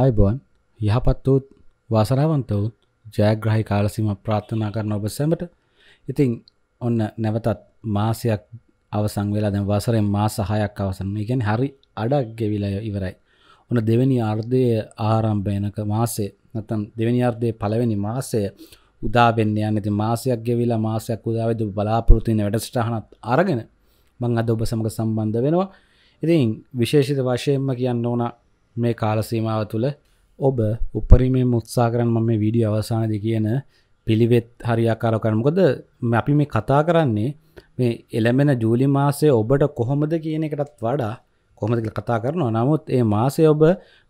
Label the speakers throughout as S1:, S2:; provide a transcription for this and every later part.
S1: අයිබෝන් යහපත් වූත් වාසනාවන්ත වූත් ජයග්‍රහි කාලසීම ප්‍රාර්ථනා කරන ඔබ සැමට ඉතින් ඔන්න නැවතත් මාසයක් අවසන් වෙලා දැන් වසරෙන් මාස 6ක් අවසන්. ඒ කියන්නේ හරි අඩක් ගෙවිලා ඉවරයි. ඔන්න දෙවෙනි අර්ධයේ ආරම්භ වෙනක මාසයේ නැත්නම් දෙවෙනි අර්ධයේ පළවෙනි මාසය උදා වෙන්න යන ඉතින් මාසයක් ගෙවිලා මාසයක් උදා වෙද්දී බලාපොරොත්තු වෙන වැඩසටහනත් අරගෙන මම අද ඔබ සමග සම්බන්ධ වෙනවා. ඉතින් විශේෂිත වශයෙන්ම කියන්න ඕන මේ කාලසීමාව තුළ ඔබ උපරිමේ මුත්සාකරන් මම මේ වීඩිය අවසානද කියන පිළිවෙත් හරියාකාරකරමකොද අපි මේ කතා කරන්නේ මේ එළමෙන ජූලි මාසය ඔබට කොහොමද කියන එකටත් වඩා කොහොමද කතා කරනවා නමුත් ඒ මාසය ඔබ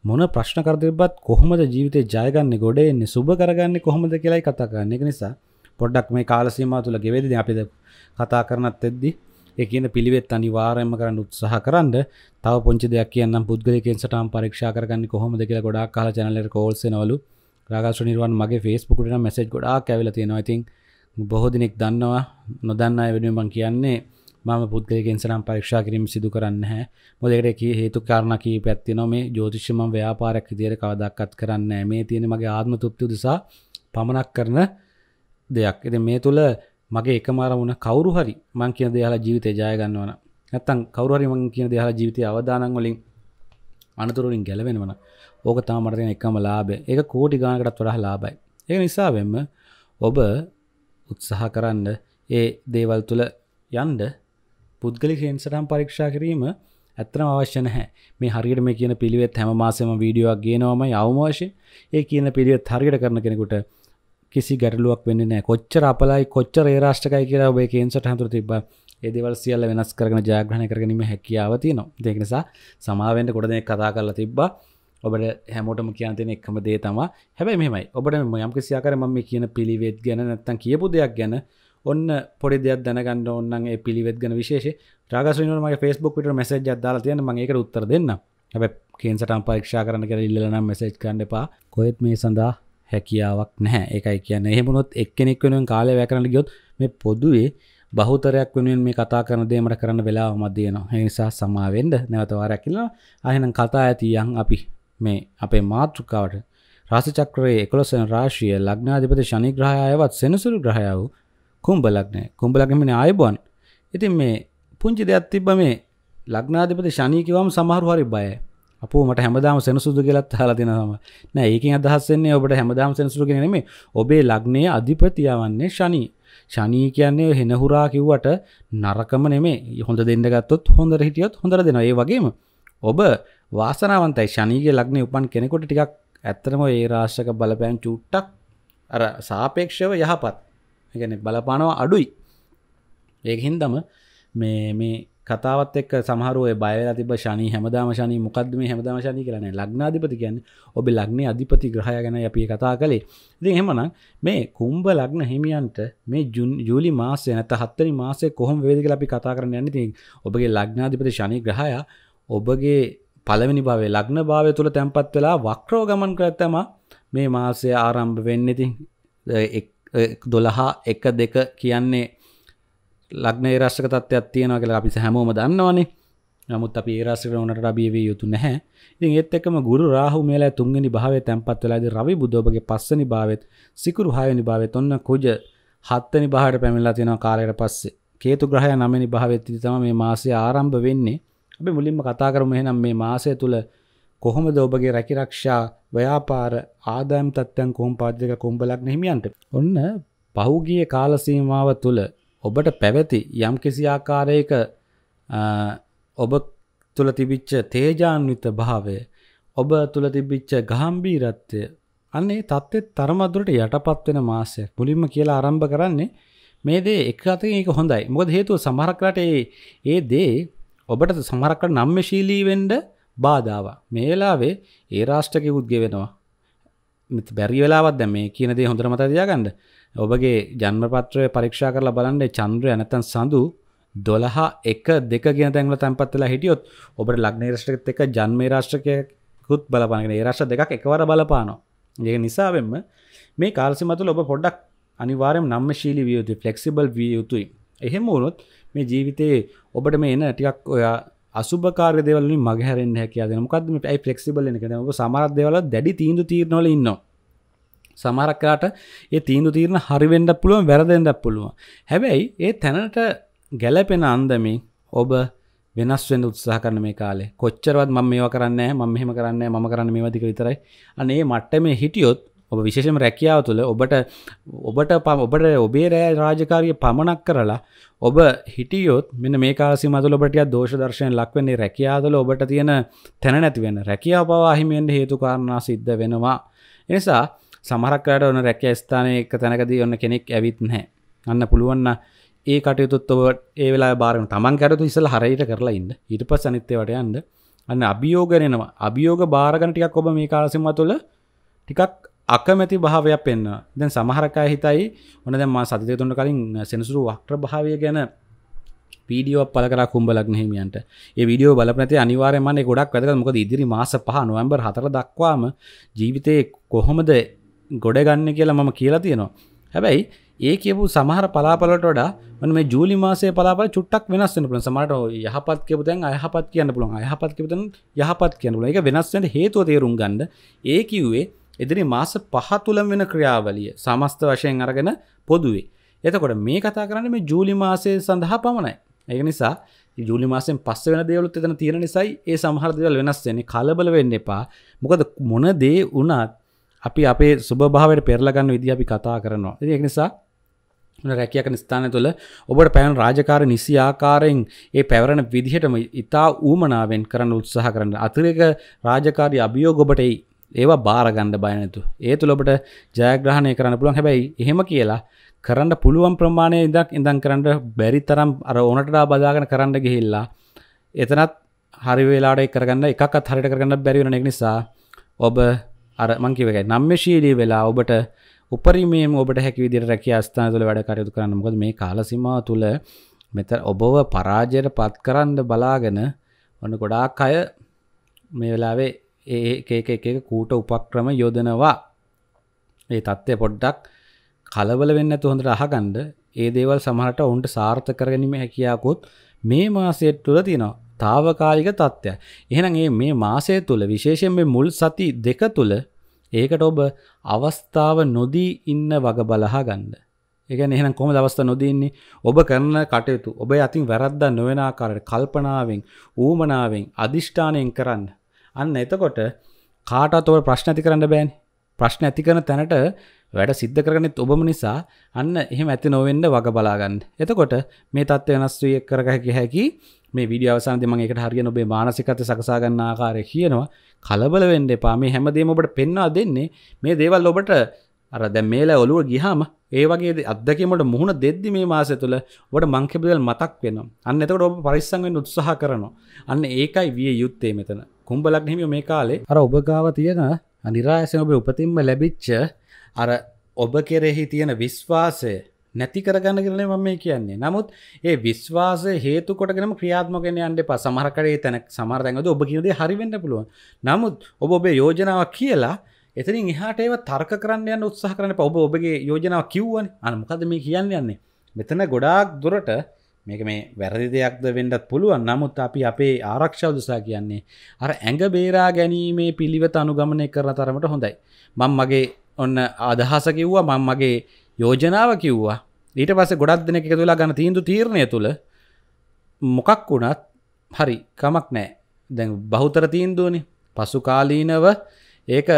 S1: මොන ප්‍රශ්න කරතිබත් කොහොමද ජීවිතය ජයගන්න ගොඩ එන්නේ සුබ කරගන්න කොහොමද කියලායි කතා කරන්න එක නිසා පොඩ්ඩක් මේ කාලසීමා තුළ ගෙවෙද අපිද කතා කරනත් එද්දිී ඒ කියන පිළිවෙත් අනිවාර්යයෙන්ම කරන්න උත්සාහ කරන්න. තව පොන්චි දෙයක් කියන්නම් පුද්ගලිකයෙන් සටහන් පරීක්ෂා කරගන්නේ කොහොමද කියලා ගොඩාක් කාලා channel එකට calls එනවලු. රාගාශ්‍ර නිර්වාණ මගේ Facebook උඩට message ගොඩාක් ඇවිල්ලා තියෙනවා. ඉතින් බොහෝ දෙනෙක් දන්නවා නොදන්න අය වෙනුවෙන් මම කියන්නේ මම පුද්ගලිකයෙන් සටහන් පරීක්ෂා කිරීම සිදු කරන්නේ නැහැ. මොකද ඒකට කී හේතු කාරණා කීපයක් තියෙනවා. මේ ජ්‍යොතිෂය මම ව්‍යාපාරයක් විදියට කවදාවත් කරන්නේ නැහැ. මේ තියෙන්නේ මගේ ආත්ම තෘප්තිය උදෙසා පමනක් කරන දෙයක්. ඉතින් මේ තුල මගේ එකම අරමුණ කවුරු හරි මං කියන දේ අහලා ජීවිතේ ජය ගන්නවන ะ. නැත්තම් කවුරු හරි මං කියන දේ අහලා ජීවිතේ අවදානම් වලින් අනතුරු වලින් ගැලවෙනවන ะ. ඕක තමයි මට තියෙන එකම ලාභය. ඒක කෝටි ගාණකටත් වඩා ලාභයි. ඒක නිසා වෙන්න ඔබ උත්සාහ කරන්න ඒ දේවල් තුල යන්න පුද්ගලික සෙන්සටම් පරීක්ෂා කිරීම ඇත්තම අවශ්‍ය නැහැ මේ හරියට මේ කියන පිළිවෙත් හැම මාසෙම වීඩියෝවක් ගේනවාමයි අවම වශයෙන් ඒ කියන පිළිවෙත් හරියට කරන කෙනෙකුට කිසි ගැටලුවක් වෙන්නේ නෑ කොච්චර අපලයි කොච්චර ඒ රාෂ්ටකයි කියලා ඔබේ කේන්සට හඳුර තිබ ඒ දෙවල් සියල්ල වෙනස් කරන ජාග්‍රහණ කරගනීම හැකියාව තියෙනවා දෙක නිසා සමාවෙන්ට ගොඩ දෙනෙක් කතා කරලා තිබ්බා ඔබට හැමෝටම කියන්තෙන එක්ම දේ තමා හැබැයි මෙමයි ඔබට යම්කි සියාකර මම කියන පිළිවෙත් ගැන නැත්තන් කියපු දෙයක් ගැන ඔන්න පොඩි දෙයක් දැනගන්න ඔන්නන්ගේ පිළිවෙත් ගැන විශේෂ රාගසනමගේ ෆස්බුක් විට මසජ අදාලා තියන මඒක උත්තර දෙන්න හැබැ කේන්සටම් පරක්ෂා කරන කර ඉල්ලනම් මසේජ් කණ්ඩපා කොත් මේ සඳහා හැකියාවක් නැහැ එකයි කියන්න එහෙමනොත් එක්කෙනෙක් වෙනුවෙන් කාලය වැය කරන්න ගියොත් මේ පොදුවේ බහුතරයක් වෙනුවෙන් මේ කතා කරන දේ මට කරන්න වෙලාවක් තියෙනවා ඒ නිසා සමාවෙන්න නැවත වාරයක් ඉන්නවා ආයෙනම් කතා ඇතියන් අපි මේ අපේ මාතෘකාවට රාශිචක්‍රයේ 11 වෙනි රාශිය ලග්නාධිපති ශනි ග්‍රහයවත් සෙනසුරු ග්‍රහය වූ කුම්භ ලග්නය. කුම්භ ලග්නෙමනේ ආයුබෝන්. ඉතින් මේ පුංචි දෙයක් තිබ්බ මේ ලග්නාධිපති ශනි කිව්වම සමහරු හරි බයයි. අපෝ මට හැමදාම සෙනසුදු කියලත් හලා දෙනම නෑ ඒකින් අදහස්සන්නේ ඔබට හැමදාම සෙනසුරු කියනෙමේ ඔබේ ලග්නය අධිපතියාවන්නේ ශනී ශනී කියන්නේ හෙනහුරා කිව්වට නරකම නෙමේ හොඳ දෙන්න ගත්තොත් හොඳට හිටියොත් හොඳට දෙනවා ඒ වගේම ඔබ වාසනාවන්තයි ශනීගේ ලග්නේ උපන් කෙනෙකුට ටිකක් ඇත්තටම ඒ රාශක බලපෑම් චුට්ටක් අර සාපේක්ෂව යහපත් ගැන බලපානවා අඩුයි ඒහින්දම මේ මේ කතාවත් එක් සහරුව බයලා තිබ ශනී හැමදාමශනී මොකක්දම හැමදාමශනී කරන ලක්නාධිපති කියන්න ඔබ ලක්නේ අධිපති ග්‍රහය ගැන අපි කතා කළේ ති හෙමනම් මේ කුම්ඹ ලක්න හිමියන්ට මේ ජුලි මාසය නැත හත්තනි මාසේ කොහොම වේදික අපි කතා කරන්න යන්න තින් ඔබගේ ලක්නාධිපති ශනී ග්‍රහය ඔබගේ පළවෙනි භාවේ ලග්න භාවය තුළ තැන්පත් වෙලා වක්‍රෝ ගමන් කරත්තම මේ මාසය ආරම්භ වෙන්න ඉතින් දොළහා එක දෙක කියන්නේ ලග්න රශ්ක තත්වයක් තියෙනවා කියලා අපි හැමෝම දන්නවානේ නමුත් අපි ඒරශ්ක වනට රබියවේ යුතු නැහැ ඉතින් ඒත් එකම ගුරු රාහු මේලා තුන්ගනි භාවය තැන්පත් වෙලාද රවි බුදෝබගේ පස්සනි භාවත් සිකුරු හයනි භාවත් ඔන්න කුජ හත්තනි බහට පැමිල්ලා තියෙනවා කාලයට පස්සේ කේතු ග්‍රහය නමනි භාවත්ති තම මේ මාසය ආරම්භ වෙන්නේ අපි මුලින්ම කතා කරම එහෙනම් මේ මාසය තුළ කොහොමද ඔබගේ රැකිරක්ෂා ව්‍යාපාර ආදායම් තත්ත්වයන් කොහොම පාද්‍යක කුම්බලක් නහිමියන්ට ඔන්න පහුගිය කාලසීමාව තුළ ඔබට පැවැති යම් කිසි ආකාරයක ඔබ තුළ තිබිච්ච තේජාන්විත භාවය ඔබ තුළ තිබිච්ච ගහම්බීරත්වය අන්නේ තත්ත්වෙත් තරමදුරට යටපත් වෙන මාසයක් මුලින්ම කියලා ආරම්භ කරන්නේ මේ දේ එක අතකින් ඒක හොඳයි. මොකද හේතුව සමහරක් රට ඒ දේ ඔබට සමහරක් රට නම්මශීලී වෙන්න බාධාවා. මේ වෙලාවේ ඒ රාෂ්ට්‍රකෙකුත් ගෙවෙනවා. මෙත් බැරි වෙලාවක් දැන් මේ කියන දේ හොඳට මතක තියාගන්න. ඔබගේ ජන්මපත්‍රය පරීක්ෂා කරලා බලන්නේ චන්ද්‍රය නැත්තම් සඳු 12 1 2 කියන තැන්වල තැන්පත් වෙලා හිටියොත් ඔබට ලග්න රාශියකත් එක්ක ජන්මේ රාශියකුත් බලපානවා. ඒ රාශිය දෙකක් එකවර බලපානවා. ඒක නිසා වෙන්න මේ කාලසිමතු ඔබ පොඩ්ඩක් අනිවාර්යයෙන් නම්මශීලී විය යුතුයි ෆ්ලෙක්සිබල් විය යුතුයි. එහෙම වුණොත් මේ ජීවිතේ ඔබට මේ එන ටිකක් ඔයා අසුභකාරී දේවල් වලින් මගහැරෙන්න හැකියාව දෙන. මොකද්ද මේ ෆ්ලෙක්සිබල් වෙන එක? දැන් ඔබ සමහර දේවල් දැඩි තීන්දුව තීරණ වල ඉන්නවා. සමහරක්කාට ඒ තීන්දු තීරණ හරිවෙන්ඩ පුළුවන් වැරදෙන්ඩ පුළුවන් හැබැයි ඒ තැනට ගැලපෙන අන්දමින් ඔබ වෙනස්වෙන් උත්සාහ කරන මේ කාලේ කොච්චරවත් මම මේවා කරන්න මම මෙහෙම කරන්න ම කරන්න මේ වදික විතරයි අනේ මට්ට මේ හිටියොත් ඔබ විශේෂම රැකියාව තුළ ඔබට ඔබට පම ඔබට ඔබේ රෑ රාජකාරය පමණක් කරලා ඔබ හිටියොත් මෙන මේ කාසි මතුල ඔබට දෝෂ දර්ශයෙන් ලක්වන්නේ රැකියාදල ඔබට තියෙන තැන නැතිවෙන රැකියාව පවාහිමෙන්ට හේතුකාරණා සිද්ධ වෙනවා එනිසා සමහරක්කට ඔන්න රැක ස්ථානය එක තැනකදී ඔන්න කෙනෙක් ඇවිත් නැහැ අන්න පුළුවන්න ඒ කටයුතුත් ඔව ඒ වෙලා බාරන තමන් කටතු ඉසල හරයට කරලා ඉන්න ඉට පස් අනිත්තවට යන්ද අන්න අභියෝගරෙනවා අභියෝග භාරගන ටිකක් ඔබ මේ කාලසිම තුළ ටිකක් අකමැති භාවයක් පෙන්න්න දැන් සමහරකා හිතයි ඔන දැම සතිය තුන්න කලින් සෙනසුරු වක්්‍ර භාවය ගැන ීඩියෝ පල කර කුම්ඹලක් නහිමියන්ට විඩියෝ බලපනති අනිවාරයමන්නේ ගොඩක් වැදක මොක ඉදිරි මාස පහ නොවම්බර් හතර දක්වාම ජීවිතය කොහොමද ගොඩ ගන්න කියලා මම කියලා තියෙනවා හැබැයි ඒ කියපු සමහර පලාපලට වඩා මන මේ ජූලි මාසේ පලාපල චුට්ටක් වෙනස්සෙන පුළන් සමට යහපත් කියපුතැන් අයහපත් කියන්න පුළුවන් අයහපත් කිපතන යහපත් කියන්න පුළ එක වෙනස්සට හේතුව තේරුම් ගන්ඩ ඒ කිව්වේ එදිරි මාස පහ තුළම් වෙන ක්‍රියාවලිය සමස්ත වශයෙන් අරගෙන පොදුවේ එතකොට මේ කතා කරන්න මේ ජූලි මාසය සඳහා පමණයි ඒ නිසා ජුලි මාසෙන් පස්ස වෙන දේවලුත් එතන තියෙන නිසයි ඒ සමහරදවල් වෙනස් වෙන්නේ කලබල වෙන්න එපා මොකද මොන දේ වුණත් අපි අපේ සුභභාවයට පෙරලගන්න විදි අපි කතා කරනවා ඒ නිසා රැකයක්න ස්ථානය තුළ ඔබට පැවන් රාජකාර නිසි ආකාරයෙන් ඒ පැවරණ විදිහටම ඉතා ඌමනාවෙන් කරන්න උත්සාහ කරන්න අතිරේක රාජකාරී අභියෝග ඔබට ඒවා බාරගණ්ඩ බයනතු ඒ තුළ ඔබට ජයග්‍රහණය කරන්න පුළුවන් හැබැයි එහෙම කියලා කරන්න පුළුවන් ප්‍රමාණය ඉදක් ඉඳන් කරන්න බැරි තරම් අර ඕනටඩා බදාගෙන කරන්න ගිහිල්ලා එතනත් හරිවෙලාට කරගන්න එකක් අත් හරිට කරගන්න බැරිවෙන නිසා ඔබ අර මංකිවක නම්මශීලී වෙලා ඔබට උපරිමේම ඔබට හැකිවිදිර රැකි අස්ථාන තුළ වැඩ කටයුතු කරන්න මොකද මේ කාලසිමා තුළ මෙත ඔබව පරාජයට පත් කරන්න බලාගෙන ඔන්න ගොඩාක් අය මේ වෙලාවේ ඒ එක එක කූට උපක්‍රම යොදනවා ඒ තත්ත්වය පොඩ්ඩක් කලබල වෙන්න තුහොඳට අහගන්ඩ ඒ දේවල් සමහට ඔවුන්ට සාර්ථ කරගැනීම හැකියාකුත් මේ මාසයට තුළ තියෙනවා తాවකාලික තත්ත්වය. එහෙනම් මේ මාසය තුළ විශේෂයෙන් මේ මුල් සති දෙක තුළ ඒකට ඔබ අවස්ථාව නොදී ඉන්න වග බලහා ගන්න. එක එහෙනම් කොම දවස්ථ නොදීන්නේ ඔබ කරන කටයුතු ඔබ අතින් වැරද්දා නොවෙනආකාරයට කල්පනාවෙන් ඌමනාවෙන් අධිෂ්ඨානයෙන් කරන්න. අන්න එතකොට කාටත් ඔබ ප්‍රශ්න ඇති කරන්න බෑන් ප්‍රශ්න ඇති කරන තැනට වැඩ සිද්ධ කරගනෙත් ඔබම නිසා අන්න එහෙම ඇති නොවෙන්න වග බලාගන්න. එතකොට මේ තත්ත්ව වෙනස් වී කරග හැකි මේ විඩියවසන්ති මගේක හරිය නොබේ මානසිකත සකසාගන්න ආකාරය කියනවා කලබල වෙන්න එපා මේ හැමදේම ඔබට පෙන්වා දෙන්නේ මේ දේවල් ඔබට අර දැ මේල ඔලුව ගිහාම ඒවගේ අදකීමට මුහුණ දෙද්දි මේ මාස තුළ වට මංකපදල් මතක් වෙන අන්න එතකට ඔබ පරිස්සංෙන් උත්සාහ කරනවා අන්න ඒකයි විය යුත්තේ මෙතන කුම්ඹලක් හිමිය මේ කාලේ අර ඔබගාව තියෙන අනිරායසන ඔබ උපතින්ම ලැබිච්ච අර ඔබ කෙරෙහි තියෙන විශ්වාසය නැති කරගන්න කරන ම මේ කියන්නේ නමුත් ඒ විශ්වාස හේතු කොටගෙන ක්‍රියාත්මකෙන අන්ට ප සමහරකරේ තැන සමාරතැන්ද ඔබ කියද හරිවෙන්න පුළුවන් නමුත් ඔබ ඔබේ යෝජනාවක් කියලා එතනින් එහට ඒව තර්ක කරන්න උත්සාහ කරන ඔබ ඔබගේ යෝජනාව කිව්වන් අනමකද මේ කියන්න යන්නේ මෙතන ගොඩාක් දුරට මේක මේ වැරදි දෙයක්ද වෙන්නත් පුළුවන් නමුත් අපි අපේ ආරක්ෂාව දෙසා කියන්නේ අර ඇඟ බේරා ගැනීමේ පිළිවෙත අනුගමනය කරන තරමට හොඳයි. මං මගේ ඔන්න අදහස කිව්වා මං මගේ යෝජනාව කිව්වා ඊට පස ගොඩක් දෙන එක තුලා ගන්න තීන්දු තීරණය තුළ මොකක් වුණත් හරි කමක් නෑ දැන් බහුතර තීන්දුවනි පසු කාලීනව ඒක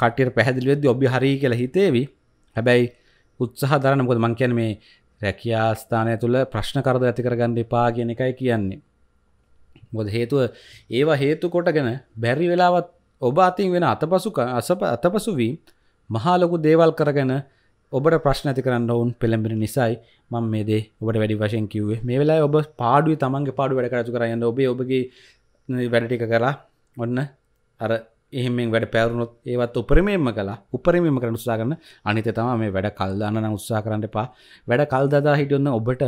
S1: කටිර පැහදිලිවෙද ඔබි හරි කියලා හිතේවි හැබැයි උත්සාහ දරන මොකද මං කියන්නේ මේ රැකියා ස්ථානය තුළ ප්‍රශ්න කරද ඇති කරගන්න එපා කියන එකයි කියන්නේ. මොකද හේතුව ඒවා හේතු කොටගෙන බැරි වෙලාවත් ඔබ අතින් වෙන අතපසු අසප අතපසු වී මහා ලොකු දේවල් කරගෙන ඔබට ප්‍රශ්න ඇති කරන්න ඔවුන් පෙළඹෙන නිසයි මං මේදේ ඔබට වැඩි වශයෙන් කිවේ මේ වෙලා ඔබ පාඩුව තමන්ගේ පාඩු වැඩ කරතු කරන්න ඔබේ ඔබගේ වැඩටික කරලා ඔන්න අර එහෙමෙන් වැඩ පැවරුණොත් ඒවත් උපරිමේම කලා උපරිමම කරන උත්සාගන්න අනිත තම මේ වැඩ කල්දාන්න උත්සා කරන්න එපා වැඩ කල්දදා හිටියොන්න ඔබට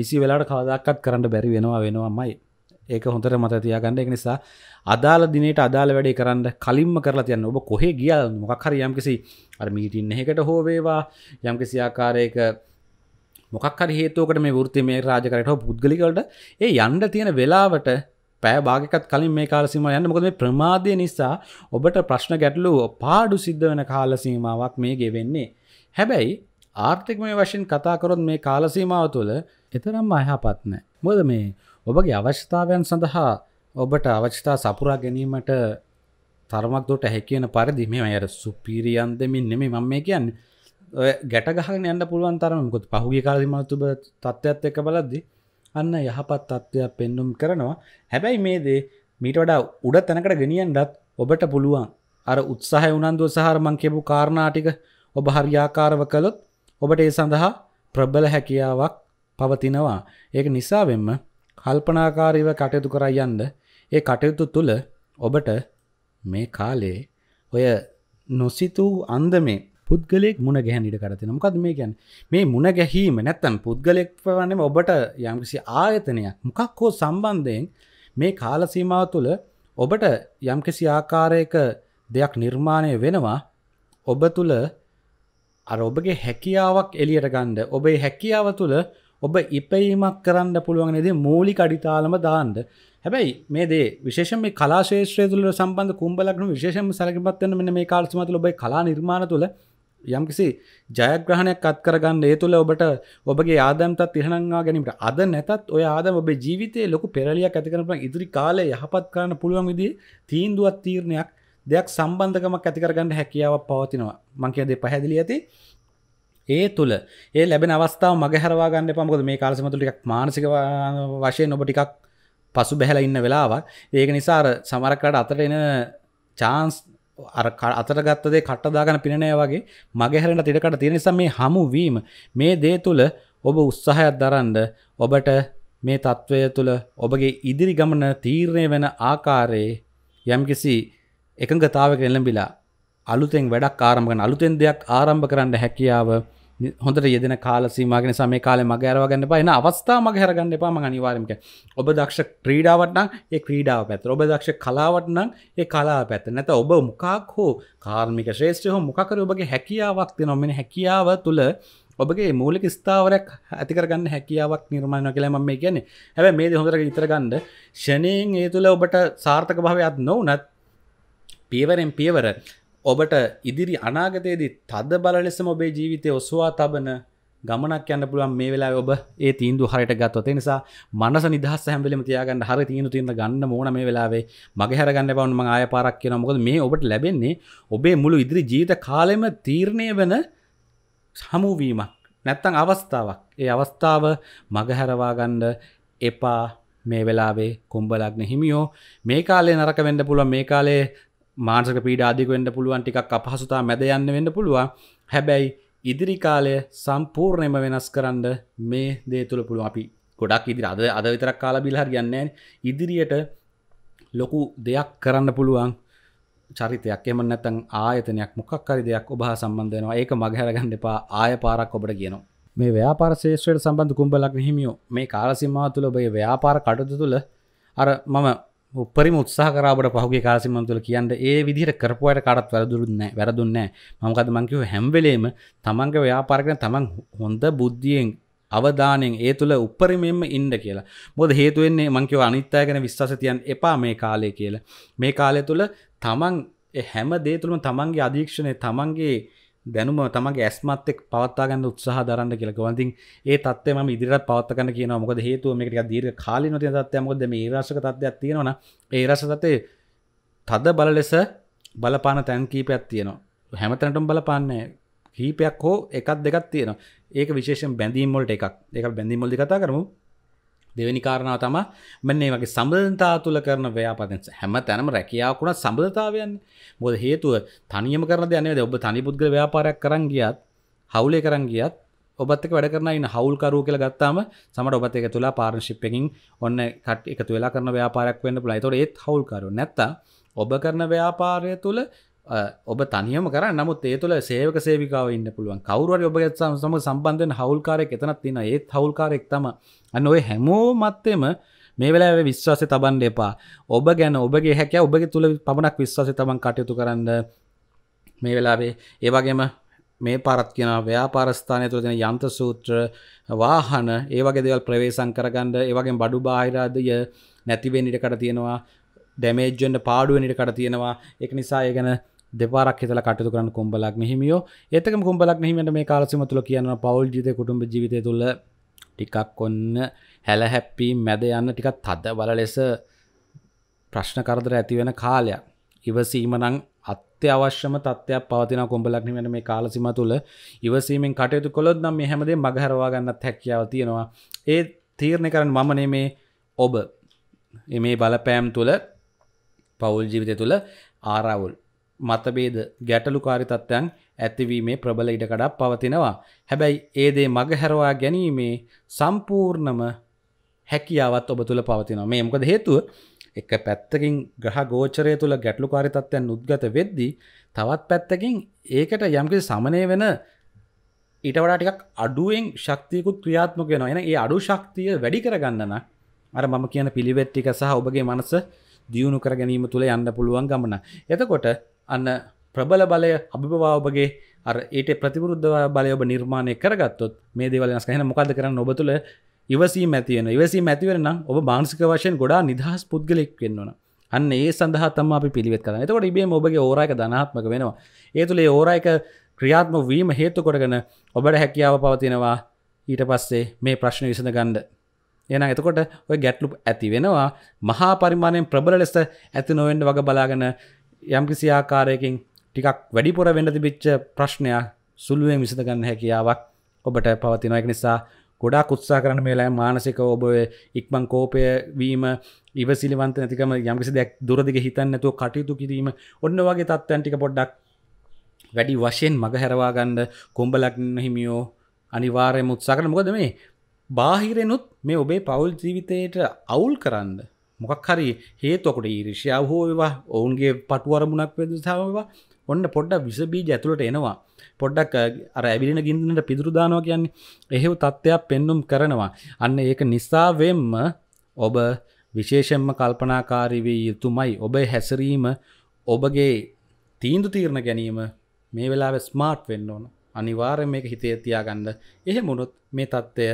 S1: නිසි වෙලාට කවදක්කත් කරන්න බැරි වෙනවා වෙනවාමයි ඒක හොඳට මත තියාගන්න එක නිසා අදාල දිනට අදාල වැඩේ කරන්න කලින්ම කරලා තියන්න ඔබ කොහේ ගියල් මොකක් හරි යම්කිසි අර මීටින් එකට හෝවේවා යම්කිසි ආකාරයක මොකක්හරි හේතුවකට මේ වෘත්ති මේ රාජකරයට හෝ පුද්ගලිකලට ඒ යන්ඩ තියෙන වෙලාවට පෑ භාගකත් කලින් මේ කාලසිම යන්න මොකද මේ ප්‍රමාදය නිසා ඔබට ප්‍රශ්න ගැටලු පාඩු සිද්ධ වන කාලසීමාවක් මේ ගෙවෙන්නේ. හැබැයි ආර්ථික මේ වශයෙන් කතාකරොත් මේ කාලසීමාව තුළ එතරම් අයහපත්න. මොද මේ ඔබගේ අවශ්‍යතාවයන් සඳහා ඔබට අවශ්‍යතා සපුරා ගැනීමට තරමක් දොට හැකියන පරිදි මේ අයට සුපිරියන් දෙමින් නෙමේ මම මේ කියන්න ගැටගහන යන්න පුළුවන් තරමකොත් පහුගේ කාලදිමතුබ තත්ත්වත් එක බලද්දි අන්න යහපත් තත්ත්වයක් පෙන්නුම් කරනවා හැබැයි මේ දේ මීට වඩා උඩ තැනකට ගෙනියන්ටත් ඔබට පුළුවන් අර උත්සාහය උනන්දුව සහරමං කියපු කාරණාටික ඔබ හරියාකාරව කළොත් ඔබට ඒ සඳහා ප්‍රබල හැකියාවක් පවතිනවා ඒක නිසාවෙන්ම කල්පනාකාරීව කටයුතු කරා යන්න ඒ කටයුතු තුළ ඔබට මේ කාලේ ඔය නොසිතූ අන්දමේ පුද්ගලෙක් මුණ ගැහැනිට කරතින මොකද මේ ගැන් මේ මුණ ගැහීම නැත්තන් පුද්ගලෙක් වන්නේ ඔබට යම්කිසි ආයතනයක් මොකක් හෝ සම්බන්ධයෙන් මේ කාලසීමාව තුළ ඔබට යම්කිසි ආකාරයක දෙයක් නිර්මාණය වෙනවා ඔබ තුළ අර ඔබගේ හැකියාවක් එලියට ගණ්ඩ ඔබේ හැකියාව තුළ ඔබ ඉපැීමක් කරන්න පුළුවන්ෙද මූලි කඩිතාලම දාන්ඩ හැබැයි මේදේ විශේෂම කලාශේත්‍රය තුළ සම්බන්ධ කුම්ඹලක්න විශේෂම සැකිපත්වන මෙන මේ කාල්සමතු ලබයි කලා නිර්මාණ තුළ යම්කිසි ජයග්‍රහණයක් අත් කරගන්න ඒ තුළ ඔබට ඔබගේ ආදම්තත් තිරණවා ගැනීමට අද නැතත් ඔය ආදම ඔබ ජීවිතය ලොකු පෙරලියක් ඇතිකරන ඉදිරි කාලය යහපත් කරන්න පුළුවන් විදි තීන්දුවත් තීරණයක් දෙයක් සම්බන්ධකමක් ඇතිකරගන්න හැකියාවක් පවතිනවා මංකයදේ පැහැදිලි ඇති ඒ තුළ ඒ ලැබෙන අවස්ථාව මග හරවාගන්න පමකොද මේ කාලසමතුලික් මානසික වශයෙන් ඔබ ටිකක් පසු බැහැල ඉන්න වෙලාවක් ඒක නිසාර සමරකට අතට එන චාන්ස් අතර ගත්තදේ කට්ටදාගන පිනනය වගේ මගහැරෙන තිරකට තියෙන නිසා මේ හමුවීම මේ දේ තුළ ඔබ උත්සාහයක් දරන්ඩ ඔබට මේ තත්ත්වය තුළ ඔබගේ ඉදිරි ගමන තීරණය වෙන ආකාරයේ යම්කිසි එකඟතාවක එළඹිලා අලුතෙන් වැඩක් ආරම්භ කරන අලුතෙන් දෙයක් ආරම්භ කරන්න හැකියාව හොඳට යෙදෙන කාලසීමගෙන සමේ කාල මග ඇරවගන්න පයන අවස්ථා මග හරගන්න එපාම අනිවාරමක ඔබ දක්ෂ ක්‍රීඩාවටනම් ඒ ක්‍රීඩාව පැත ඔබ දක්ෂ කලාවටනම් ඒ කලා පැත නැත ඔබ මොකක් හෝ කාර්මික ශ්‍රේෂ්ඨය හෝ මොකර ඔබගේ හැකියාවක් නොමෙන හැකියාව තුළ ඔබගේ මූලික ස්ථාවරයක් ඇතිකරගන්න හැකියාවක් නිර්මාණ කළම මේ කියන්නේ හැබ මේ හොඳර ඉතරගන්න ෂනයෙන් ඒ තුළ ඔබට සාර්ථක භාවයක් නොවනත් පියවරෙන් පියවර ඔබට ඉදිරි අනාගතයේදී තද බල ලෙසම ඔබේ ජීවිතය ඔස්වා තබන ගමනක් යන්න පුළුවන් මේ වෙලා ඔබ ඒ තීන්දු හරිට ගත්තොත් නිසා මනස නිදහස් හැම්බෙලම තියාගන්න හරි තීන්දු තීන්ද ගන්න ඕන මේ වෙලාවේ මගේ හැරගන්න බවන් මම ආය පාරක් කියනවා මොකද මේ ඔබට ලැබෙන්නේ ඔබේ මුළු ඉදිරි ජීවිත කාලෙම තීරණය වෙන හමුවීමක් නැත්තම් අවස්ථාවක් ඒ අවස්ථාව මග හැරවා ගන්න එපා මේ වෙලාවේ කුම්බලග්න හිමියෝ මේ කාලේ නරක වෙන්න පුළුවන් මේ කාලේ මාර්සක පීඩාධික වෙන්න පුළුවන් ටිකක් අපහසුතා මැද යන්න වෙන්න පුළුවන් හැබැයි ඉදිරි කාලය සම්පූර්ණයම වෙනස් කරන්න මේ දේ තුළ පුළුව අපි ගොඩක් ඉදිරි අද අද විතරක් කාලා බිල්හර ගන්න ඉදිරියට ලොකු දෙයක් කරන්න පුළුවන් චරිතයක් එම නැතන් ආයතනයක් මොක්කරි දෙයක් ඔබහ සම්බන්ධයනවා ඒක මගහැරගන්න එපා ආය පාරක් ඔබට කියනවා මේ ව්‍යාපාර ශේෂ්‍රයට සම්බන්ධ කුම්ඹලක් හිමියෝ මේ කාලසිම්මා තුළ ඔබේ ව්‍යාපාර කටුතු තුළ අර මම උපරි මුත්සාහ කරාවට පහුගේ කාසිමන් තුළ කියන්න ඒ විදිහට කරපුයට කටත් වැරදුරන්න වැරදුන්න මමකද මංකිව හැම්වෙලේම තමන්ගේ ව්‍යාපාරගෙන තමන් හොඳ බුද්ධියෙන් අවධානයෙන් ඒ තුළ උපරිමෙන්ම ඉන්ඩ කියලා බොද හේතුවෙන්නේ මංකිව අනිත්තා ගැන විශ්වාස තියන් එපා මේ කාලය කියලා මේ කාලය තුළ තමන් හැම දේතුළම තමන්ගේ අධීක්ෂණය තමන්ගේ දැනුම තමගේ ඇස්මත් එක් පවත්තාගන්න උත්සාහ දරන්න කියලා ගවන්තින් ඒ තත්ත්වය ම ඉදිරිත් පවත්තගන්න කියන මොකද හේතුව මේකට දීර් කාලි නොති තත්ය මොද මේ රශක තත්යක් තියෙනවා ඒ රස තත්තේ තද බල ලෙස බලපාන තැන් කීපයක් තියෙනවා හැමතැනටම් බලපාන්නේ කීපයක් හෝ එකත් දෙකත් තියෙනවා ඒක විශේෂ බැඳීම්මොල්ට එකක් එක බැඳීමොල්දි කතා කරමු දෙවැනි කාරණාව තම මෙන්නේ වගේ සබඳතා තුළ කරන ව්‍යාපතෙන් හැම තැනම රැකියාවකුණ සබඳතාවයන් බොද හේතුව තනියම කරන දෙයන්නේ ඔබ තනි පුද්ගල ව්‍යාපාරයක් කරන් ගියත් හවුලේ කරන් ගියත් ඔබත් එක්ක වැඩ කරන ඉන්න හවුල්කරුවෝ කියලා ගත්තාම සමහර ඔබත් එක තුලා පාර්ට්නර්ෂිප් එකකින් ඔන්න එකතු වෙලා කරන ව්‍යාපාරයක් වෙන්න පුළුවන්. ඒතකොට ඒත් හවුල්කරුවෝ නැත්තම් ඔබ කරන ව්‍යාපාරය තුළ ඔබ තනියම කර නමුත් ඒ තුළ සේවක සේවිකාව ඉන්න පුළුවන් කවරුවර ඔබගත් සම සම්බන්ධෙන් හවල්කාරයක් එතනත් තින ඒත් හවල්කාරෙක් තම අන්න ඔය හැමෝ මත්තෙම මේ වෙලා විශ්වාසය තබන්ඩ එපා ඔබ ගැන ඔබගේ හැක ඔබගේ තුළ පමණක් විශ්වාසය තමන් කටයුතු කරන්න මේ වෙලාවේ ඒවගේම මේ පරත් කියෙන ව්‍යාපාරස්ථානය තුළ දෙෙන යන්ත සූත්‍ර වාහන ඒවගේ දෙවල් ප්‍රවේශං කරගන්න ඒවගේ බඩු බාහිරාදය නැතිවෙන් ඉටකට තියෙනවා ඩැමේජ්ජන්ට පාඩුවෙන් ඉටකට තියෙනවා එක නිසා ඒ ගැන දෙවාරක් හිතල කටයුතු කරන කුම්ඹලක් මෙහිමියෝ ඒතක කුම්ඹලක් මෙහිමට මේ කාලසිම තුළ කියන පවුල් ජීත කුටුම්ඹ ජීවිතය තුළ ටිකක් ඔන්න හැල හැප්පී මැද යන්න ටිකත් තද බල ලෙස ප්‍රශ්න කරදර ඇතිවෙන කාලයක් ඉවසීමනං අත්‍යවශ්‍යම තත්ත්වයක් පවතින කොම්ඹලක්නි වෙන මේ කාලසිම තුළ ඉවසීමෙන් කටයුතු කොළොත් නම් මේ හැමදේ මගහරවා ගන්නත් හැකියාව තියෙනවා ඒ තීරණය කරන මම නෙමේ ඔබ මේ බලපෑම් තුළ පවුල් ජීවිතය තුළ ආරවුල් මතබේද ගැටලුකාරි තත්ත්වයන් ඇතිවීමේ ප්‍රබල ඉඩකඩක් පවතිනවා. හැබැයි ඒ දේ මගහැරවා ගැනීමේ සම්පූර්ණම හැකියාවත් ඔබ තුළ පවතිනවා. මේ මොකද හේතුව එක පැත්තකින් ග්‍රහ ගෝචරය තුළ ගැටලුකාරි තත්ත්වයන් උද්ගත වෙද්දී තවත් පැත්තකින් ඒකට යම්කිසි සමනය වෙන ඊට වඩා ටිකක් අඩුවෙන් ශක්තියකුත් ක්‍රියාත්මක වෙනවා. එහෙනම් ඒ අඩු ශක්තිය වැඩි කරගන්න නම් අර මම කියන පිළිවෙත් ටික සහ ඔබගේ මනස දියුණු කර ගැනීම තුළ යන්න පුළුවන් ගමන. එතකොට අන්න ප්‍රබල බලය අභිභවාවගේ ඒට ප්‍රතිවරුද්ධ බලය ඔබ නිර්මාණය කරගත්තොත් මේ දෙවලනස් කහන මොකද කරන්න ඔබතුළ ඉවසී මැතිවෙන ඉවසී මැතිවෙන ඔබ මාංසික වශයෙන් ගොඩා නිදහස් පුද්ගලෙක් වෙන්නවා අන්න ඒ සඳහා තම අපි පිළිවෙත් කරන එතකොට ඉබේ ඔබගේ ඕරයක ධනාත්මක වෙනවා ඒ තුළේ ඕරයක ක්‍රියාත්ම වීම හේතු කොටගෙන ඔබට හැකියාව පවතිනවා ඊට පස්සේ මේ ප්‍රශ්න විසඳ ගණ්ඩ එන එතකොට ඔය ගැටලුප් ඇති වෙනවා මහා පරිමාණයෙන් ප්‍රබල ලෙස ඇති නොවෙන්ඩ වග බලාගෙන යම්කිසි ආකාරයකින් ටිකක් වැඩිපොර වෙන්න තිබිච්ච ප්‍රශ්නයක් සුළුවෙන් විසඳගන්න හැකියාවක් ඔබට පවතින එක නිසා ගොඩාක් උත්සාහ කරන්න මේ වෙලාවේ මානසික ඔබ ඉක්මන් කෝපය වීම ඉවසිලිවන්ත නැතිකම යම්කිසි දෙයක් දුර දිග හිතන්නේ නැතුව කටයුතු කිරීම ඔන්න වගේ තත්ත්වයන් ටික පොඩ්ඩක් වැඩි වශයෙන් මග හැරවා ගන්න කොම්බලග්න හිමියෝ අනිවාර්යයෙන්ම උත්සාහ කරන මොකද මේ බාහිරෙනුත් මේ ඔබේ පෞල් ජීවිතයට අවුල් කරන්න මොකක් හරි හේතුවකට ඊර්ෂ්‍යාව හෝවා ඔවුන්ගේ පටුවරමුණක් වෙදතාවවා ඔන්න පොඩ්ඩක් විසබීජ ඇතුළට එනවා පොඩ්ඩක් අර ඇවිලෙන ගින්දනට පිදුරුදානවා කියන්නේ එහෙව් තත්ත්වයක් පෙන්නුම් කරනවා අන්න ඒක නිසාවෙන්ම ඔබ විශේෂෙන්ම කල්පනාකාරී වී යුතුමයි ඔබේ හැසිරීම ඔබගේ තීන්දු තීරණ ගැනීම මේ වෙලාවේ ස්මාර්ට් වෙන්න ඕන අනිවාර්යෙන් මේක හිතේ තියාගන්න එහෙම වුණොත් මේ தත්ත්වය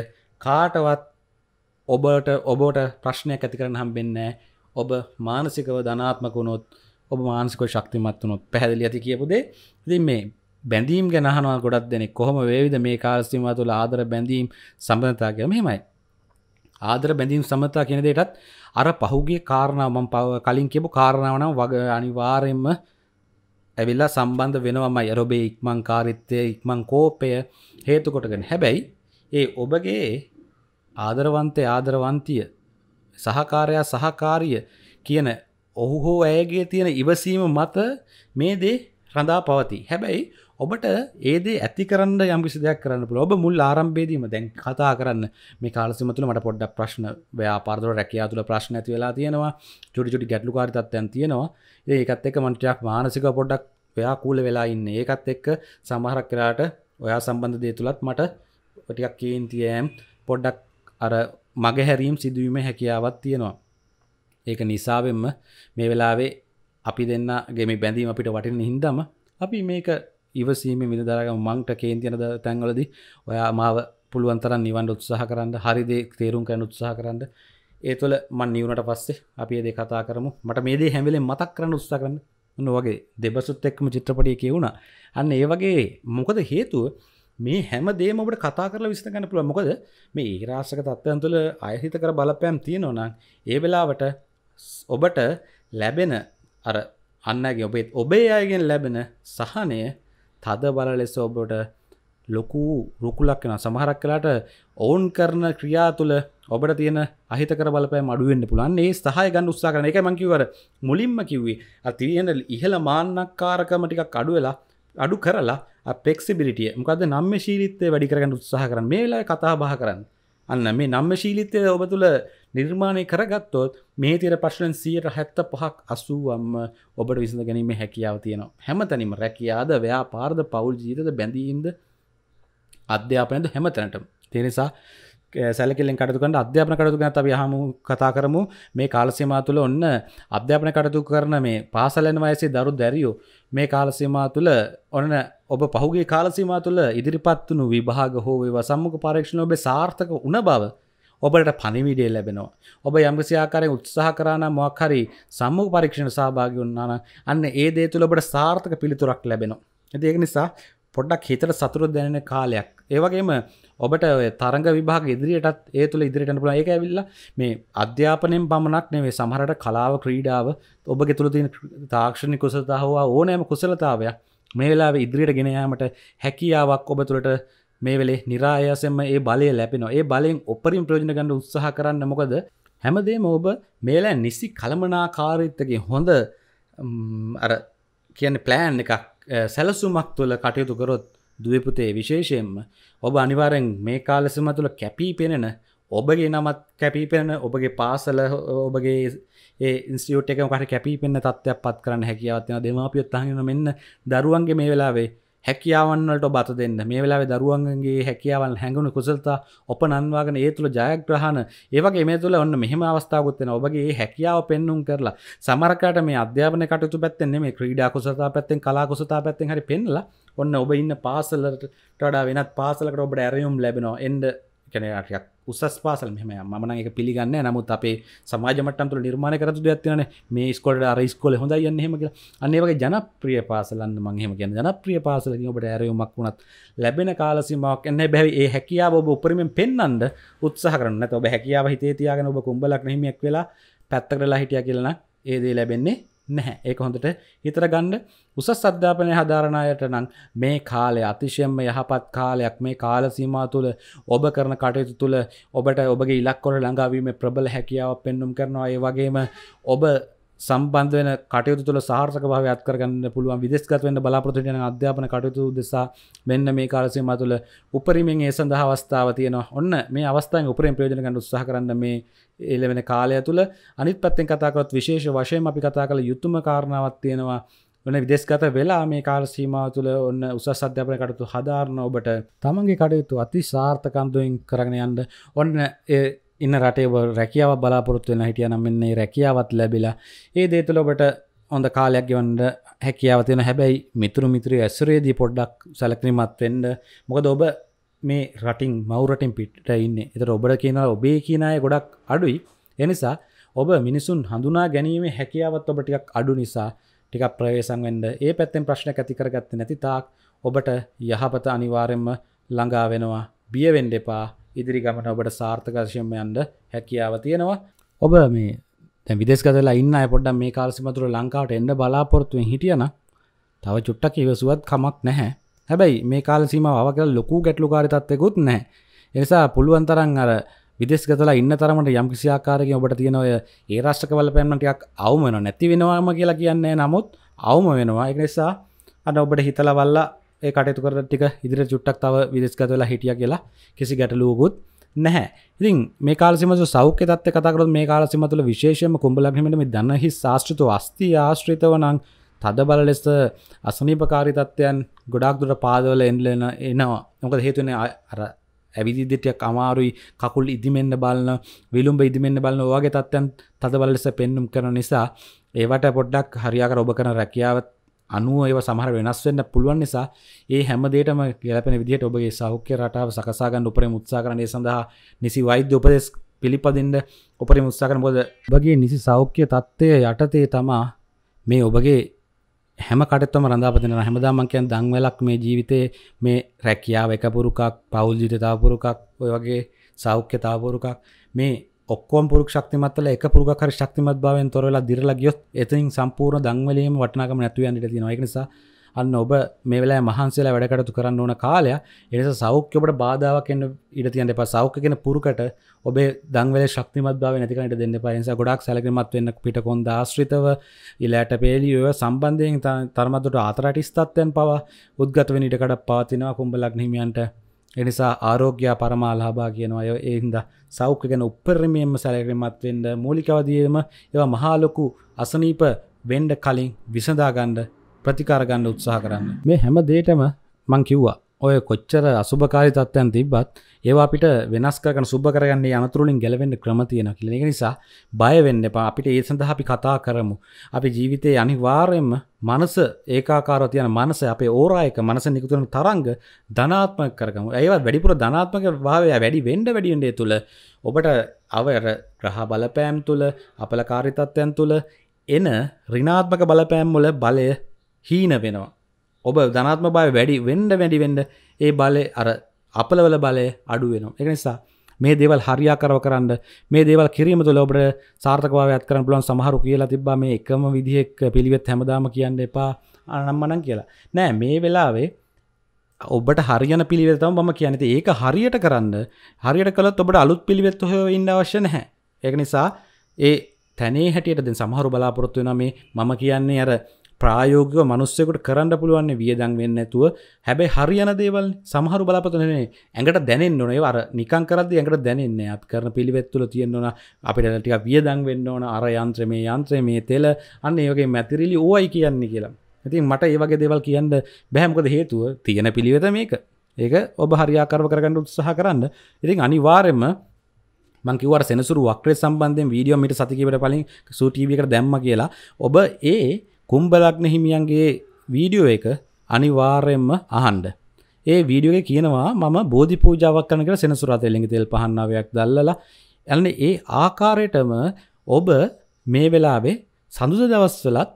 S1: කාටවත් ඔබට ඔබට ප්‍රශ්නයක් ඇති කරන හම් බෙන්න ඔබ මානසිකව ධනාත්මකුණොත් ඔබ මානසිකව ශක්තිමත් වුණොත් පැහැදිලි ඇති කියපුදේ ති මේ බැඳීම් ගැනහනවා ගොඩක් දෙනෙ කොහොම වේවිද මේ කාලස්තිම තුළ ආදර බැඳීම් සම්බඳතාගම හෙමයි ආදර බැඳීම් සමතා කියෙන දෙටත් අර පහුගේ කාරණාවම පව කලින් කියපු කාරණාවනම් වග අනිවාරයෙන්ම ඇවිල්ලා සම්බන්ධ වෙනවමයි ඇරොබේ ඉක්මං කාරිත්වය ඉක්මං කෝපය හේතුකොටගෙන හැබැයි ඒ ඔබගේ ආදරවන්තය ආදරවන්තිය සහකාරයා සහකාරිය කියන ඔහු හෝ ඇයගේ තියෙන ඉවසීම මත මේ දේ රඳා පවති හැබැයි ඔබට ඒදේ ඇති කරන්න යම්කිසි දෙයක් කරන්න පුළ ඔබ මුල් ආරම්භේදීම දැන් කතා කරන්න මේ කාලසිමතුල මට පොඩ්ඩක් ප්‍රශ්න ව්‍යාපාරදර රැකයා තුළ ප්‍රශ්න ඇති වෙලා තියෙනවා චුටි චුටි ගැටලුකාරිතත්වයන් තියෙනවා ඒකත් එක්ක මන්ටයක් මානසික පොඩ්ඩක් ව්‍යාකූල වෙලා ඉන්න ඒකත් එක්ක සමහරක් කරාට ඔයා සම්බන්ධ දේ තුළත් මට ටිකක් කේන්තියෑම් පොඩ්ඩක් අර මග හැරීම් සිදුවීම හැකියාවත් තියෙනවා ඒක නිසාවෙන්ම මේ වෙලාවේ අපි දෙන්න ගෙමි බැඳීම අපිට වටින හින්දම අපි මේක ඉවසීම විදරග මංට කේන්තියන තැන්වලද ඔයා මාව පුළුවන්තරන් නිවන් උත්සාහ කරන්න හරිදේ තේරුම් කරන උත්සාහ කරන්න ඒ තුළ මන් නිවුණට පස්සේ අපි දේ කතා කරමු මට මේ දේ හැමිලේ මතක් කරන්න උත්සා කරන්න නොවගේ දෙබසුත් එක්ම චිත්‍රපටිය කියවුණ අන්න ඒ වගේ මොකද හේතුව මේ හැම දේම ඔබට කතා කරලා විස්තර කරන්න පුළුවන්. මොකද මේ ඒකරාශක තත්ත්වයන් තුළ අයහිත කර බලපෑම් තියෙනවා නම් ඒ වෙලාවට ඔබට ලැබෙන අර අන්නගේ ඔබේ ඔබේ අයගෙන් ලැබෙන සහනය තද බල ලෙස ඔබට ලොකු රුකුලක් වෙන සමහරක් කලාට ඔවුන් කරන ක්‍රියා තුළ ඔබට තියෙන අහිත කර බලපෑම් අඩුවෙන්න්න පුළන් ඒ සහය ගන්න උත්සා කරන එක මංකිවර මුලින්ම කිව්වේ අතියෙන ඉහළ මාන්නක්කාරකමටිකක් අඩුවෙලා අඩු කරලා පෙක්සිබිලිටිය මොකද නම්ම ශීලිතය වැඩි කරගන්න උත්සාහ කරන මේලා කතා බහ කරන්න අන්න මේ නම්ම ශීලිතය ඔබ තුළ නිර්මාණය කරගත්තොත් මේ තිර පශ්ලෙන් සියයට හැත්ත පහක් අසුවම්ම ඔබට විසඳ ගැනීම හැකියාව තියෙනවා හැමතැනීම රැකියාද ව්‍යා පාර්ද පවුල් ජීතද බැඳීම්ද අධ්‍යාපනද හැමතැනට තිනිසා සැලකිල්ලෙන් කටයුතු කරන අධ්‍යාපන කටයුතු ගැන අපි අහමු කතා කරමු මේ කාල සීමාව තුළ ඔන්න අධ්‍යාපන කටයුතු කරන මේ පාසල් යන වයසේ දරු දැරියෝ මේ කාල සීමාව තුළ ඔන්න ඔබ පහුගේ කාල සීමාව තුළ ඉදිරිපත් වුණු විභාග හෝ වේවා සම්මුඛ පරීක්ෂණ ඔබේ සාර්ථක වුණ බව ඔබට පණිවිඩේ ලැබෙනවා. ඔබ යම්කිසි ආකාරයෙන් උත්සාහ කරා නම් මොකක් හරි සම්මුඛ පරීක්ෂණ සහභාගී වුණා නම් අන්න ඒ දේ තුළ ඔබට සාර්ථක පිළිතුරක් ලැබෙනවා. ඉතින් ඒක නිසා පොඩ්ඩක් හිතට සතුට දැනෙන කාලයක්. ඒ වගේම ඔබට තරග විභාග ඉදිරියටත් ඒ තුළ ඉදිරිටන පුළ ඒක ඇවිල්ල මේ අධ්‍යාපනයෙන් පමණක් නෙවේ සමහරට කලාව ක්‍රීඩාව ඔබ ගෙතුළ තින තාක්ෂණි කුසතා හවා ඕනෑම කුසලතාවයක් මේ වෙලාව ඉදිරියට ගෙනයාමට හැකියාවක් ඔබ තුළට මේ වෙලේ නිරායසෙන්ම ඒ බලය ලැබෙනවා ඒ බලයෙන් ඔපරින් ප්‍රෝජන ගන්න උත්සාහ කරන්න මොකද හැමදේම ඔබ මේලා නිසි කළමනාකාරීත්තගේ හොඳ අර කියන ප්ලෑන් එකක් සැලසුමක් තුළ කටයුතු කරොත් දුවපුතේ විශේෂයෙන්ම ඔබ අනිවාරෙන් මේ කාලෙසම තුළ කැපී පෙනෙන ඔබගේ නමත් කැපී පෙනෙන ඔබගේ පාසල ඔබගේ ඉන්ස්ටියෝට් එක කට කැපී පෙන්න තත්ත්වයක් පත් කරන්න හැකියාවත්යන දෙමාපියොත් අහගෙන මෙන්න දරුවන්ගේ මේ වෙලාවේ හැකියාවන්වලට බත දෙන්න මේ වෙලාවේ දරුවන්ගේ හැකියාවන් හැඟුණු කුසලතා ඔප නන්වාගෙන ඒ තුළ ජයග්‍රහණ ඒවගේ මේ තුළ ඔන්න මෙහෙම අවස්ථාවකුත් වෙන ඔබගේ හැකියාව පෙන්වුම් කරලා සමරකට මේ අධ්‍යාපන කටයුතු පැත්තෙන් නෙමෙයි ක්‍රීඩා කුසලතා පැත්තෙන් කලා කුසලතා පැත්තෙන් හරි පෙන්ලා ඔන්න ඔබ ඉන්න පාසල්ලට වඩා වෙනත් පාසලකට ඔබට ඇරයුම් ලැබෙනවා එන්ඩ කෙනටයක් උසස් පාසල් මෙම මන එක පිළිගන්න නමුත් අපේ සමාජමටන්තුල නිර්මාණ කරතු ඇතිවන මේ ස්කොට රයිස්කොල හොඳ යන්න හෙමක අන්නේගේ ජනප්‍රිය පාසලන්න මංහෙම කියෙන ජනප්‍රිය පාසලින් ඔබට ඇරයුමක් වුණත් ලැබෙන කාලසිමක් එන්න බැවි ඒ හැකියාව ඔබ උපරිමෙන් පෙන්න්නට උත්සාහ කරන්න ඔබ හැකියාව හිතේ තියාගෙන ඔබ කුම්ඹලක් නහිමෙක් වෙලා පැත්තකරලා හිටිය කියලන ඒදේ ලැබෙන්නේ නැහැ ඒ හොඳට හිතර ගණ්ඩ උස සධ්‍යාපනය හදාරණයට නම් මේ කාලය අතිශයම යහපත් කාලයක් මේ කාල සීම තුළ ඔබ කරන කටයුතු තුළ ඔබට ඔබගේ ඉලක්කොල ළඟාවීම ප්‍රබල හැකියාව පෙන්නුම් කරනවා ඒ වගේම ඔබ සම්බන්ධ වෙන කටයුතු තුළ සාර්ථක භාව අත්කරගන්න පුළුවන් විදෙස්ගත වන්න බලාපොරතුටයන අධ්‍යාපන කටයුතු දෙසා මෙන්න මේ කාලසීම තුළ උපරිමෙන් ඒ සඳහා අවස්ථාව තියෙන ඔන්න මේ අවස්ථාව උපරින් ප්‍රයෝජනකන් උත්සාහ කරන්න මේ එලවෙන කාලය තුළ අනිත් පත්තෙන් කතාකොත් විශේෂ වශයෙන් අපි කතා කළ යුතුම කාරණාවත් තියෙනවා වන විදෙස්ගත වෙලා මේ කාල සීමාව තුළ ඔන්න උසස් අධ්‍යාපන කටතු හදාරන ඔබට තමන්ගේ කටයුතු අති සාර්ථකන්දුවෙන් කරගෙන යන්න ඔන්න ඉන්න රටේ රැකියාව බලාපොරොත්තු වෙන හිටිය නම් මෙන්නේ රැකියාවත් ලැබිලා ඒ දේතුළ ඔබට හොඳ කාලයක් ගවන්ඩ හැකියාව තියෙන හැබැයි මිතුරු මිතුරු ඇසුරේදී පොඩ්ඩක් සැලක්නිමත් වෙන්ඩ මොකද ඔබ මේ රටින් මවරටින් පිට ඉන්න එතට ඔබට කියනවා ඔබේ කියනය ගොඩක් අඩුයි එනිසා ඔබ මිනිසුන් හඳුනා ගැනීම හැකියාවත් ඔබ ටිකක් අඩු නිසා ටිකක් ප්‍රවේශන් වෙන්ඩ ඒ පැත්තෙන් ප්‍රශ්න ඇතිකරගත්ත නැති තාක් ඔබට යහපත අනිවාරෙන්ම ළඟා වෙනවා බියවෙන්ඩ එපා ඉදිරි ගමට ඔබට සාර්ථකර්ශයම යන්ඩ හැකියාව තියෙනවා ඔබ මේ තැ විදෙස්කදලා ඉන්න පොඩ මේ කාල්සිමතුර ලංකාවට එන්න බලාපොරත්තුවෙන් හිටියන තව චුට්ටක් ඉවසුවත් කමක් නැහැ හැබැයි මේ කාල සීමාව කියලා ලොකු ගැටලුකාරිතත්වයකුත් නැහැ. ඒ නිසා පුළුවන් තරම් අර විදෙස්ගතලා ඉන්න තරමට යම්කිසි ආකාරයකින් ඔබට තියෙන ඔය ඒ රාෂ්ට්‍ර බලපෑම ටිකක් අවම වෙනවා. නැති වෙනවාම කියලා කියන්නේ නමුත් අවම වෙනවා. ඒක නිසා අන්න ඔබට හිතලා වල්ලා ඒ කටයුතු කර ටික ඉදිරි චුට්ටක් තව විදෙස්ගත වෙලා හිටිය කියලා කිසි ගැටලුවකුත් නැහැ. ඉතින් මේ කාලසිම සෞඛ්‍ය තත්ත්වය කතා කරොත් මේ කාලසිම තුළ විශේෂයෙන්ම කුඹලක් හිමිට මේ දනහි සාස්ත්‍රිතව අස්ති ආශ්‍රිතව නම් තද බල ලෙස අසනීපකාරී තත්ත්වයන් ගොඩක් දුට පාදවල එන්ලෙන එනවා නොකද හේතුවන අර ඇවිදිදිටියක් අමාරුයි කකුල් ඉදිමෙන්න්න බලන්න විලුම් ඉදිමෙන්න්න බලන්න වගේ තත්ත්යන් තදබලලෙස පෙන්නුම් කරන නිසා ඒවට පොඩ්ඩක් හරියාකර ඔබ කන රැකියාවත් අනුව ඒව සමහර වෙනස් වෙන්න පුළුවන් නිසා ඒ හැමදේටම ගැලපෙන විදිහට ඔබගේ සෞඛ්‍ය රටාව සකසා ගන්න උපරිම උත්සාහ කරන ඒ සඳහා නිසි වෛද්‍ය උපදෙස් පිළිපදින්න උපරිම උත්සාහ කරන මොකද ඔබගේ නිසි සෞඛ්‍ය තත්ත්වය යටතේ තමා මේ ඔබගේ හැම කටත්ම රඳාපතින හැමදාමන්කයන් දංවලක් මේ ජීවිතේ මේ රැකියාව එකපුරුකක් පවුල්ජිතතාපුරුකක් ඔය වගේ සෞඛ්‍යතාපුරුකක් මේ ඔක්කොම් පුරක් ක්තිමත්ල එක පුරගකර ශක්තිමත් භාවෙන් තොරලා දිරලා ගියොත් එතින් සම්පූර්ණ දංවලීම වටනාකම නැතුවන්ට තිනවා එකනිසා අන්න ඔබ මේලා මහන්සේලා වැඩකටතු කරන්න ඕන කාලය එනිස සෞඛ්‍ය ඔබට බාධාවක් එන්න ඉඩ තියන්න එපා සෞඛ්‍ය කියන පුරුකට ඔබේ දංවල ශක්තිමත් බව නැතිකට දෙන්න පයස ගොඩක් සැලකිමත් වෙන්න පිටකොන් ආශ්‍රිතව ඉලෑට පේලියව සම්බන්ධයෙන් තර්මදට ආතරටිස්තත්වයන් පවා උද්ගත වෙන ඉඩකට පවතිනවා කුම්ඹලක් හිමියන්ට එනිසා ආරෝග්‍ය පරමාලාභා කියනවාය ඒහින්ද සෞඛ්‍ය ගැන උපරමියම සැලකිමත්වෙන්ඩ මූලිකවදියම ඒවා මහාලොකු අසනීප වෙන්ඩ කලින් විසඳාගණ්ඩ ප්‍රතිකාරගන්න උත්සාහ කරන්න මේ හැම දේටම මං කිව්වා ඔය කොච්චර අසුභකාරි තත්ත්වයන් තිබ්බත් ඒවා අපිට වෙනස් කරන සුබ කරගන්නේ අනතුරුලින් ගැලවෙන්න ක්‍රම තියෙන කියලා ඒක නිසා බය වෙන්න එපා අපිට ඒ සඳහා අපි කතා කරමු අපි ජීවිතේ අනිවාර්යයෙන්ම මනස ඒකාකාරව තියෙන මනස අපේ ඕරා එක මනස නිකුත් වෙන තරංග ධනාත්මක කරගමු ඒවා වැඩිපුර ධනාත්මක භාවය වැඩි වෙන්න වැඩි වෙන්න ඒ තුල ඔබට අවර ග්‍රහ බලපෑම් තුල අපලකාරී තත්ත්වයන් තුල එන ඍණාත්මක බලපෑම් වල බලය හීන වෙනවා ඔබ ධනාත්ම බය වැඩි වෙන්ඩ වැඩි වෙන්ඩ ඒ බලය අර අපලවල බලය අඩු වෙනවා එකනිසා මේ දේවල් හරියා කරව කරන්න මේ දේවල් කිරීම තුළ ඔබට සාර්ථකවාවයක් කරන පුලන් සමහරු කියලා තිබා මේ එකම විදිහෙක් පිළිවෙත් හැමදාම කියන්න එපා අනම්මනන් කියලා නෑ මේ වෙලාවේ ඔබට හරියන පිළිවෙතම ම කියනති ඒක හරියට කරන්න හරියට කළත් ඔබට අලුත් පිළිවෙත් හොය ඉන්න අවශ්‍ය නැහැ ඒක නිසා ඒ තැනේ හැටියටද සමහරු බලාපොරොත්තු වෙන මේ මම කියන්නේ අර ප්‍රායෝගික මනුස්සෙකුට කරන්න පුළුවන් වියදන් වෙන්න ඇතුව හැබැයි හරියන දේවල් සමහරු බලාපතනේ ඇඟට දැනෙන් නොනේ අර නිකන් කරද ඇඟට දැනෙන්න අත් කරන පිළිවෙත්තුල තියෙන්න්නවන අපිට ටික වියදං වෙන්න ඕන අර යන්ත්‍ර මේ යන්ත්‍රය මේ තෙල අන්න ඒගේ මැතිරිලි ඕයි කියන්නේ කියලා ඉතින් මට ඒවගේ දෙවල් කියන්න බැහැමකද හේතුව තියෙන පිළිවෙත මේක ඒක ඔබ හරියාකරව කරගන්න උත්සාහ කරන්න ඉතින් අනිවාරෙන්ම මංකිවර සෙනසුරු වක්්‍රේ සම්බන්ධෙන් වීඩියෝ මිට සතිකවට පලින් සූටීවකට දැම්ම කියලා ඔබ ඒ කුම්බලග්න හිමියන්ගේ වීඩියෝ එක අනිවාර්යෙන්ම අහන්ඩ. ඒ වීඩියෝ කියනවා මම බෝධි පූජාවක් කනක සෙනසුරත එලිඟ තෙල් පහන්නාවයක් දල්ලලා ඇලන ඒ ආකාරයටම ඔබ මේ වෙලාවේ සඳුද දවස්වලත්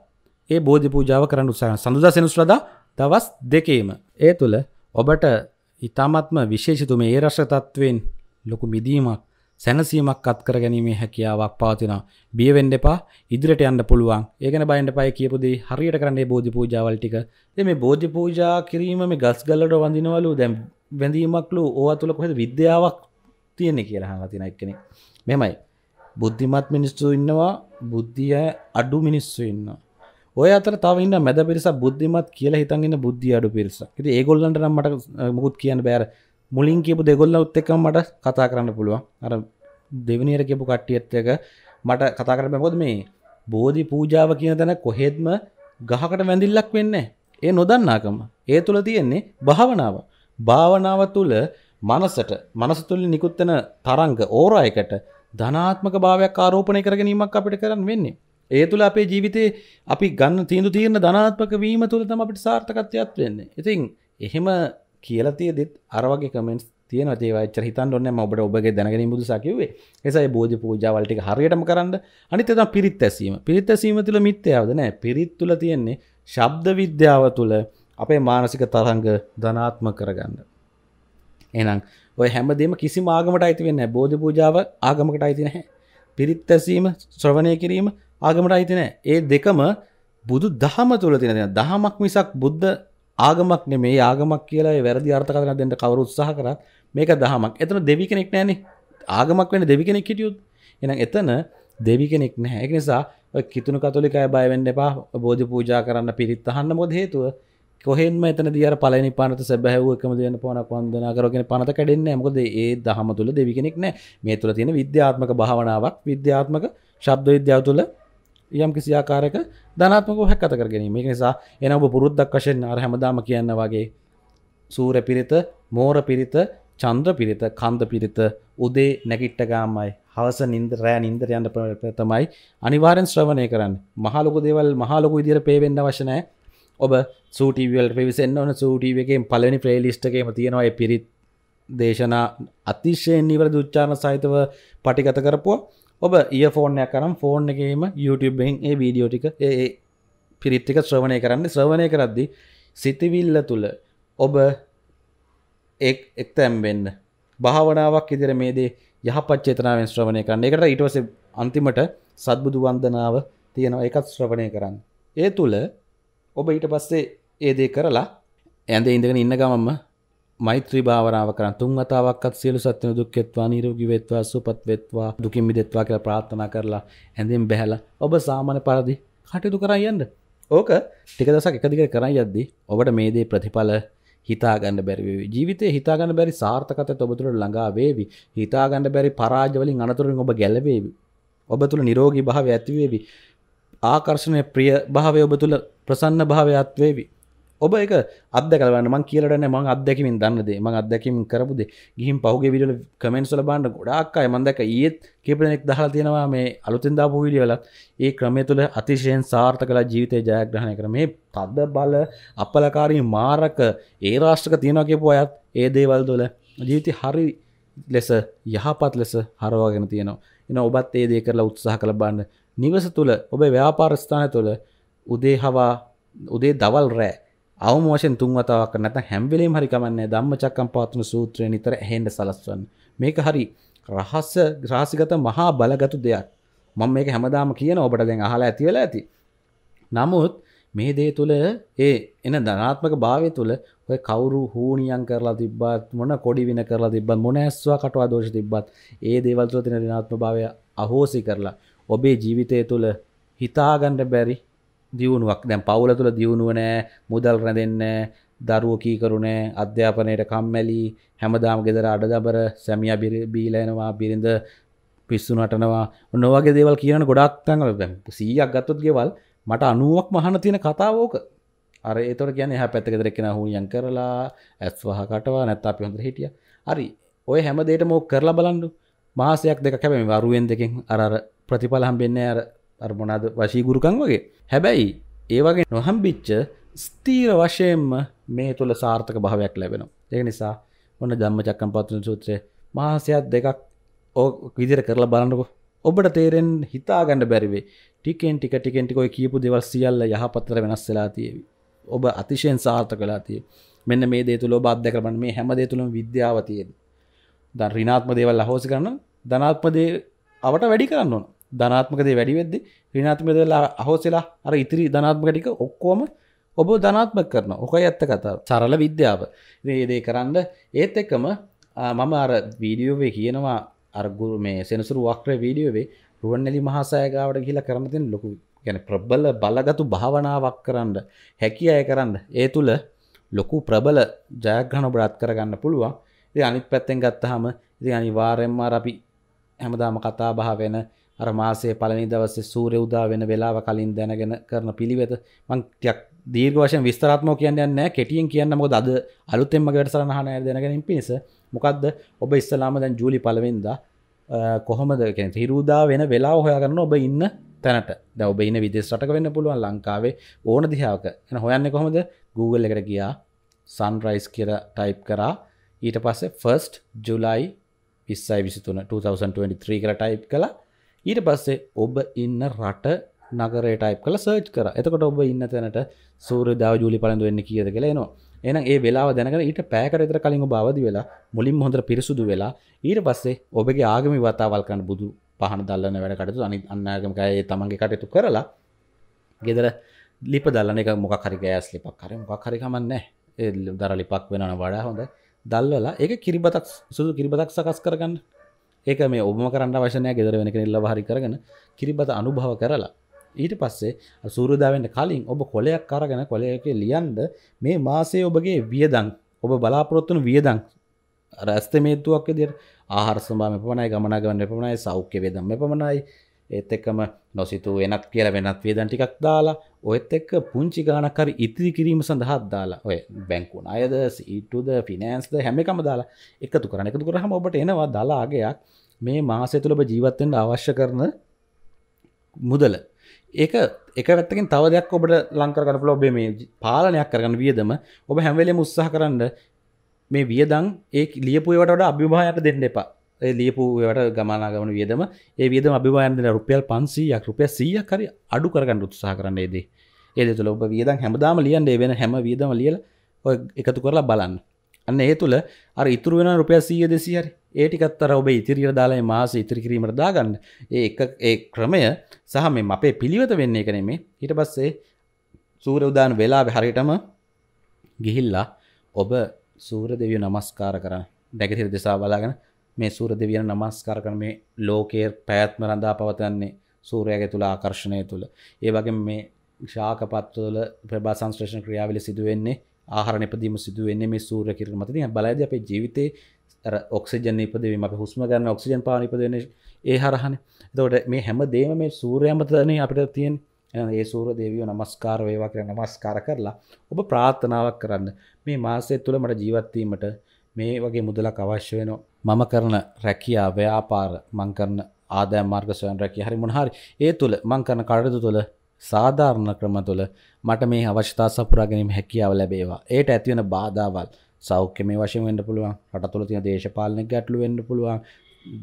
S1: ඒ බෝධි පූජාව කරන්න උත්සාහ සඳුද සෙනසුරද දවස් දෙකේම ඒ තුළ ඔබට ඉතාමත්ම විශේෂතුම ඒ රශ්‍රතත්වෙන් ලොකු මිදීමක් සැනසීමක් අත්කර ගැනීමේ හැකියාවක් පවතිනවා. බිය වෙන්න එපා. ඉදිරියට යන්න පුළුවන්. ඒ ගැන බයෙන් එපා. කියපු දේ හරියට කරන්න මේ බෝධි පූජාවල් ටික. දැන් මේ බෝධි පූජා කිරීම මේ ගස් ගලවලට වඳිනවලු දැන් වැඳීමක්ලු ඕවා තුල කොහෙද විද්‍යාවක් තියෙන්නේ කියලා අහලා තියෙන එක්කෙනෙක්. මෙහෙමයි. බුද්ධිමත් මිනිස්සු ඉන්නවා, බුද්ධිය අඩු මිනිස්සු ඉන්නවා. ඔය අතර තව ඉන්න මැද පිරිසක් බුද්ධිමත් කියලා හිතන් ඉන්න බුද්ධිය අඩු පිරිසක්. ඉතින් ඒගොල්ලන්ට නම් මට මොකුත් කියන්න බෑ. මුලින් කියපු දෙගොල්ල උත් එකම මට කතා කරන්න පුළුවන් අර දෙවනියට කියපු කට්ටියත් එක මට කතා කර බැකොත් මේ බෝධි පූජාව කියන තැන කොහෙත්ම ගහකට වැඳිල්ලක් වෙන්න ඒ නොදන්නාකම ඒ තුළ තියෙන්නේ භාවනාව භාවනාව තුළ මනසට මනස තුළ නිකුත්වෙන තරංග ඕරායකට ධනාත්මක භාවයක් ආරෝපණය කරගනීමක් අපිට කරන්න වෙන්නේ ඒ තුළ අපේ ජීවිතේ අපි ගන්න තීන්දු තීරණ ධනාත්මක වීම තුළ තම අපිට සාර්ථකත්වයක් වෙන්නේ ඉතින් එහෙම කියලා තියදෙත් අරවගේ කමෙන්ස් තියන ඒවච හිතන් ඔන්න ඔබට ඔබගේ දැනගෙන බුදු සකිවේ එසයි බෝධ පූජාවලට හරියටම කරන්න අනිතතම් පිරිත් ඇසීම පිරිත් ඇසීම තුළ මිත්‍යාවදන පිරිත් තුළ තියෙන්නේ ශබ්ද විද්‍යාව තුළ අපේ මානසික තරංග ධනාත්ම කරගන්න. එනම් ඔය හැමදේම කිසි මාගමට අයිතිවෙන්න බෝධ පූජාව ආගමකට අයිතිනහැ පිරිත් ඇසීම ශ්‍රවණය කිරීම ආගමට අයිතිනෑ ඒ දෙකම බුදු දහම තුළ තින දහමක් මිසක් බුද්ධ ආගමක් නෙමේ ආගමක් කියලා වැරදි අර්ථකථන දෙන්න කවුරු උත්සාහ කරත් මේක දහමක්. එතන දෙවි කෙනෙක් නැහනේ. ආගමක් වෙන්න දෙවි කෙනෙක් හිටියොත්. එහෙනම් එතන දෙවි කෙනෙක් නැහැ. ඒක නිසා ඔය කිතුණු කතෝලික අය බය වෙන්න එපා. බෝධි පූජා කරන්න පිරිත් අහන්න මොකද හේතුව? කොහෙන්ම එතනදී අර පළවෙනි පානත සැබෑවුව එකම දෙන පවණක් වන්දනා කරගෙන පනත කැඩෙන්නේ නැහැ. මොකද ඒ දහම තුල දෙවි කෙනෙක් නැහැ. මේ තුල තියෙන විද්‍යාත්මක භාවනාවක්, විද්‍යාත්මක ශබ්ද විද්‍යාව තුල යම් කිසි ආකාරක ධනාත්මක හැක්කත කර ගැනීම නිසා එන ඔබ පුරුද්දක් වශයෙන් අර හැමදාම කියන්න වගේ සූර පිරිත මෝර පිරිත චන්ද්‍ර පිරිත කන්ද පිරිත උදේ නැගිට්ට ගාමයි හවස නින්ද රෑ නින්දර යන්න ප්‍රතමයි අනිවාරෙන් ශ්‍රවණය කරන්න මහලොකු දෙවල් මහලොකු ඉදිර පේවෙන්න වශනය ඔබ සූටීවල් පිවිසන්න ඕන සූටීවකෙන් පලනි ප්‍රේලිස්ටකේම තියෙනවා පිරිත් දේශනා අතිශයෙන් නිවර දුච්චාන සහිතව පටිගත කරපුවා ඔබ ඒ ෆෝර්නයක් කරම් ෆෝර්න් එකම YouTubeුබෙන් ඒ වීඩියෝ ටික ඒ පිරිත්තික ශ්‍රවණය කරන්න ශ්‍රවණය කරද්දි සිතිවිල්ල තුළ ඔබ එක් එක්තැම්බෙන්න්න භාවනාවක් ඉදිර මේදේ යහපත් චේතනාවෙන් ශ්‍රවණය කරන්න එකට ඉටවස අන්තිමට සත්බුදු වන්දනාව තියෙනවා එකත් ශ්‍රවණය කරන්න ඒ තුළ ඔබ ඊට පස්සේ ඒදේ කරලා ඇඳ ඉඳගෙන ඉන්න ගමම්ම මෛත්‍රී භාවනාව කරන් තුන් වතාවක්වත් සියලු සත්ත්වයන් දුක් වෙත්වා නිරෝගී වෙත්වා සුවපත් වෙත්වා දුකින් මිදෙත්වා කියලා ප්‍රාර්ථනා කරලා ඇඳෙන් බැහැලා ඔබ සාමාන්‍ය පරිදි කටයුතු කරන් යන්න. ඕක ටික දවසක් එක දිගට කරන් යද්දී ඔබට මේ දේ ප්‍රතිඵල හිතාගන්න බැරි වේවි. ජීවිතේ හිතාගන්න බැරි සාර්ථකත්වයට ඔබ තුළ ළඟා වේවි. හිතාගන්න බැරි පරාජය වලින් අනතුරෙන් ඔබ ගැලවේවි. ඔබ තුළ නිරෝගී භාවය ඇති වේවි. ආකර්ෂණය ප්‍රිය භාවය ඔබ තුළ ප්‍රසන්න භාවයක් වේවි. ඔබ එක අදකලන්න මං කියලටන මං අදැකිමින් දන්නදේ මං අදැකින් කරපුද ගිහිම් පහුගේ විඩල කමෙන්ට්සල බාන්න ගොඩාක්කායි මන්දක ඒත් කේපනෙක් දහලා තියෙනවා මේ අලුතින්දා පූවිඩියලත් ඒ ක්‍රමය තුළ අතිශයෙන් සාර්ථ කලා ජීවිතය ජයග්‍රහණය කරමේ තද බල අපලකාරී මාරක ඒ රාෂ්ටක තියෙනවා කියපු අයත් ඒ දේවල් දොල ජීවිත හරි ලෙස යහපත් ලෙස හරවාගෙන තියෙනවා එන ඔබත් ඒ දේ කරලා උත්සාහ කළ බන්න නිවස තුළ ඔබේ ව්‍යාපාරස්ථාන තුළ උදේ හවා උදේ දවල් රෑ අවමෝෂෙන් තුන් වතාවක් නැත්නම් හැම වෙලෙම හරි කමන්නේ ධම්මචක්කම් පවත්වන සූත්‍රය නිතර ඇහෙන්න සලස්වන්න. මේක හරි රහස රහසිගත මහා බලගත් දෙයක්. මම මේක හැමදාම කියන ඔබට දැන් අහලා ඇති වෙලා ඇති. නමුත් මේ දේ තුළ ඒ එන ධනාත්මක භාවය තුළ ඔය කවුරු හූනියන් කරලා තිබ්බත් මොන කොඩි වින කරලා තිබ්බත් මොන ඇස්වා කටවා දෝෂ තිබ්බත් ඒ දේවල් තුළ තියෙන ධනාත්මක භාවය අහෝසි කරලා ඔබේ ජීවිතය තුළ හිතාගන්න බැරි දියුණුවක් දැන් පවුල තුළ දියුණුව නෑ මුදල් රැඳෙන්න දරුව කීකරුණෑ අධ්‍යාපනයට කම්මැලි හැමදාම ගෙදර අඩදබර සැමිය බීලයනවා බිරිඳ පිස්සු නටනවා නොවගේ දේවල් කියන ගොඩක් තැන්ල සීයක් ගත්තොත් ගෙවල් මට අනුවක් මහන තියෙන කතාවෝක අර ඒතොට කියන හ පැත්තකෙදරෙක්ෙන හුියන් කරලා ඇස්වහ කටවා නැත්තා අපි හොඳ හිටිය හරි ඔය හැමදේට මෝ කරලා බලන්ඩු මාසයක් දෙක කැබැමි වරුවෙන් දෙකින් අර ප්‍රතිඵල හම්බෙන්නේ අර අර මොනාද වශීගුරුකන් වගේ හැබැයි ඒ වගේ නොහම්බිච්ච ස්තීර වශයෙන්ම මේ තුළ සාර්ථක භාවයක් ලැබෙනවා ඒ නිසා ඔන්න ජම්ම චක්කම් පත්තුන සූත්‍රය මහසයක් දෙකක් ඕ විදිර කරලා බලන්නකො ඔබට තේරෙන් හිතාගන්න බැරිවේ ටිකෙන් ටික ටිකෙන්ටිකොයි කියපු දෙවල් සියල්ල යහපතර වෙනස් වෙලා තියවි ඔබ අතිශයෙන් සාර්ථ කලා තිය මෙන්න මේ දේතුල බද්ධ කරන්න මේ හැම දේතුළම් විද්‍යාවතියෙන් ද රිනාත්ම දේවල් අහෝසි කරන්න ධනාත්මදේ අවට වැඩි කරන්න ඕන ධනාත්මකදේ වැඩි වෙද්දි රිනාත්මදලා අහෝසෙලා අර ඉතිරි ධනාත්මකටික ඔක්කෝම ඔබ ධනාත්ම කරන ඕක ඇත්ත කතා සරල විද්‍යාව ඒදේ කරන්න ඒත් එකම මම අර වීඩියෝවේ කියනවා අර්ගුරු මේ සෙනසුරු වක්්‍ර වීඩියෝවේ රුවන්නලි මහසයගාවට කියලා කරමතින් ලොකු ගැන ප්‍රබල බලගතු භාවනාවක් කරන්න හැකි අය කරන්න ඒ තුළ ලොකු ප්‍රබල ජයග්‍රහණ බ්‍රාත් කරගන්න පුළුවන් ඒ අනිත් පැත්තෙන් ගත්තහම ඉති අනිවාරෙන්ම අපි හැමදාම කතා භාවෙන අර මාසේ පලනි දවස්සේ සූරය උදා වෙන වෙලාව කලින් දැනගෙන කරන පිළිවෙත මං ටිකක් දීර්ඝ වශයෙන් විස්තරාත්මක කියන්න නැහැ කෙටියෙන් කියන්න මොකද අද අලුතෙන්ම වැඩසටහන අහන අය දැනගැනීම පිණිස මොකද්ද ඔබ ඉස්සලාම දැන් ජූලි පළවෙනිදා කොහොමද කියන්නේ තිරුදා වෙන වෙලාව හොයාගන්න ඔබ ඉන්න තැනට දැන් ඔබ ඉන්න විදේශ රටක වෙන්න පුළුවන් ලංකාවේ ඕන දිහාවක එන හොයන්නේ කොහොමද Google එකට ගියා sunrise කියලා type කරා ඊට පස්සේ 1st July 2023 2023 කියලා type කළා ඊට පස්සේ ඔබ ඉන්න රට නගරේ ටයිප් කළ සර්ච් කර එතකොට ඔබ ඉන්න තැනට සූර දාව ජූලි පලඳ වෙන්න කියද කියලනවා එනම් ඒ වෙලා දැනක ඊට පෑකරතර කලින් බවදි වෙලා මුලින් හොඳ පිරිසුදු වෙලා ඊට පස්සේ ඔබගේ ආගමි වතාවල් කන්න බුදු පහන දල්ලන වැඩකටතු අනි අන්නාගමකයේ තමන්ගේ කටයුතු කරලා ගෙදර ලිප දල්ලන එක මොක හරි ගෑස් ලිපක් කර මොක් හරිකමන්න දර ලිපක් වෙනන වඩා හොඳ දල්වලා ඒ කිරිබතක් සුදු කිරිබතක් සකස් කරගන්න ඒක මේ ඔබම කරන්න වශනය ගෙදර වෙන කෙනෙල්ල හරි කරගෙන කිරිබත අනුභව කරලා ඊට පස්සේ සූරුදාවෙන්ට කලින් ඔබ කොලයක් කරගෙන කොලයක ලියන්ද මේ මාසේ ඔබගේ වියදං ඔබ බලාපොරොත්තුන වියදං රැස්තමේතුවක් දිර ආහාර සම්බාම පමණයි ගමනාගන්න එපමණයි සෞඛ්‍ය වේදම් එපමණයි ඒත් එක්කම නොසිතු වෙනත් කියල වෙනත් වේදන් ටිකක් දාලා ඔයත් එක්ක පුංචි ගානක් හරි ඉතිරි කිරීම සඳහා දාලා ඔය බැංකුණ අයද ඊටුද ෆිනෑන්ස්ද හැම එකම දාලා එකතු කරන එකතු කරහම ඔබට එනවා දලාගයක් මේ මාසය තුළ ජීවත්තෙන්ට අවශ්‍ය කරන මුදල ඒක එක වැත්තකින් තව දෙයක් ඔබට ලංකර කරපුල ඔබේ මේ පාලනයක් කරගන්න වියදම ඔබ හැමවෙලේ උත්සාහ කරන්න මේ වියදන් ඒ ලියපුවට අභිභායට දෙන්න එපා ලියපු වැට ගමනාගමන වියදම ඒ වියදම අභිවායන්දන රුපියල් පන්සීයක් රුපිය සියයක් හරි අඩු කරගන්න උත්සාහ කරන්න ේදේ ඒද තුළ ඔබ වියදම් හැමදාම ලියන්ඩේ වෙන හැම වියදම ලියල ඔය එකතු කරලා බලන්න අන්න ඒ තුළ අර ඉතුර වෙන රුපිය සීය දෙසිහරි ඒටිකත්තර ඔබ ඉතිරිර දාලයි මාස ඉතිරිකිරීමට දාගන්න ඒ ඒ ක්‍රමය සහ මෙ අපේ පිළිවත වෙන්නේ කනෙමේ හිට පස්සේ සූර උදාන වෙලා හරිටම ගිහිල්ලා ඔබ සූර දෙවිය නමස්කාර කරන්න දැකතිර දෙසා බලාගෙන මේ සූර දෙවියන් නමස්කාර කරන මේ ලෝකයේ පැවැත්ම රඳා පවතන්නේ සූර්යයාගේ තුල ආකර්ෂණය තුල. ඒ වගේම මේ ශාකපත්වල ප්‍රභා සංශ්ලේෂණ ක්‍රියාවලිය සිදු වෙන්නේ ආහාර නිපදීම සිදු වෙන්නේ මේ සූර්ය කිරණ මත. ඉතින් බලයිද අපේ ජීවිතේ අර ඔක්සිජන් නිපදවීම අපි හුස්ම ගන්න ඔක්සිජන් පාන නිපදවන්නේ ඒ හරහනේ. එතකොට මේ හැම දෙයක්ම මේ සූර්යයා මතනේ අපිට තියෙන්නේ. එහෙනම් ඒ සූර්ය දේවියෝ নমස්කාර වේවා කියලා নমස්කාර කරලා ඔබ ප්‍රාර්ථනාවක් කරන්න. මේ මාසය තුල මට ජීවත් වීමට මේ වගේ මුදලක් අවශ්‍ය වෙනවා මම කරන රැකියා ව්‍යාපාර මං කරන ආදායම් මාර්ග සොයන රැකිය හරි මොන හරි ඒ තුල මං කරන කටයුතු තුල සාධාරණ ක්‍රම තුල මට මේ අවශ්‍යතා සපුරා ගැනීම හැකියාව ලැබේවා ඒට ඇතිවන බාධාවල් සෞඛ්‍ය මේ වශයෙන් වෙන්න පුළුවන් රට තුළ තියෙන දේශපාලන ගැටලු වෙන්න පුළුවන්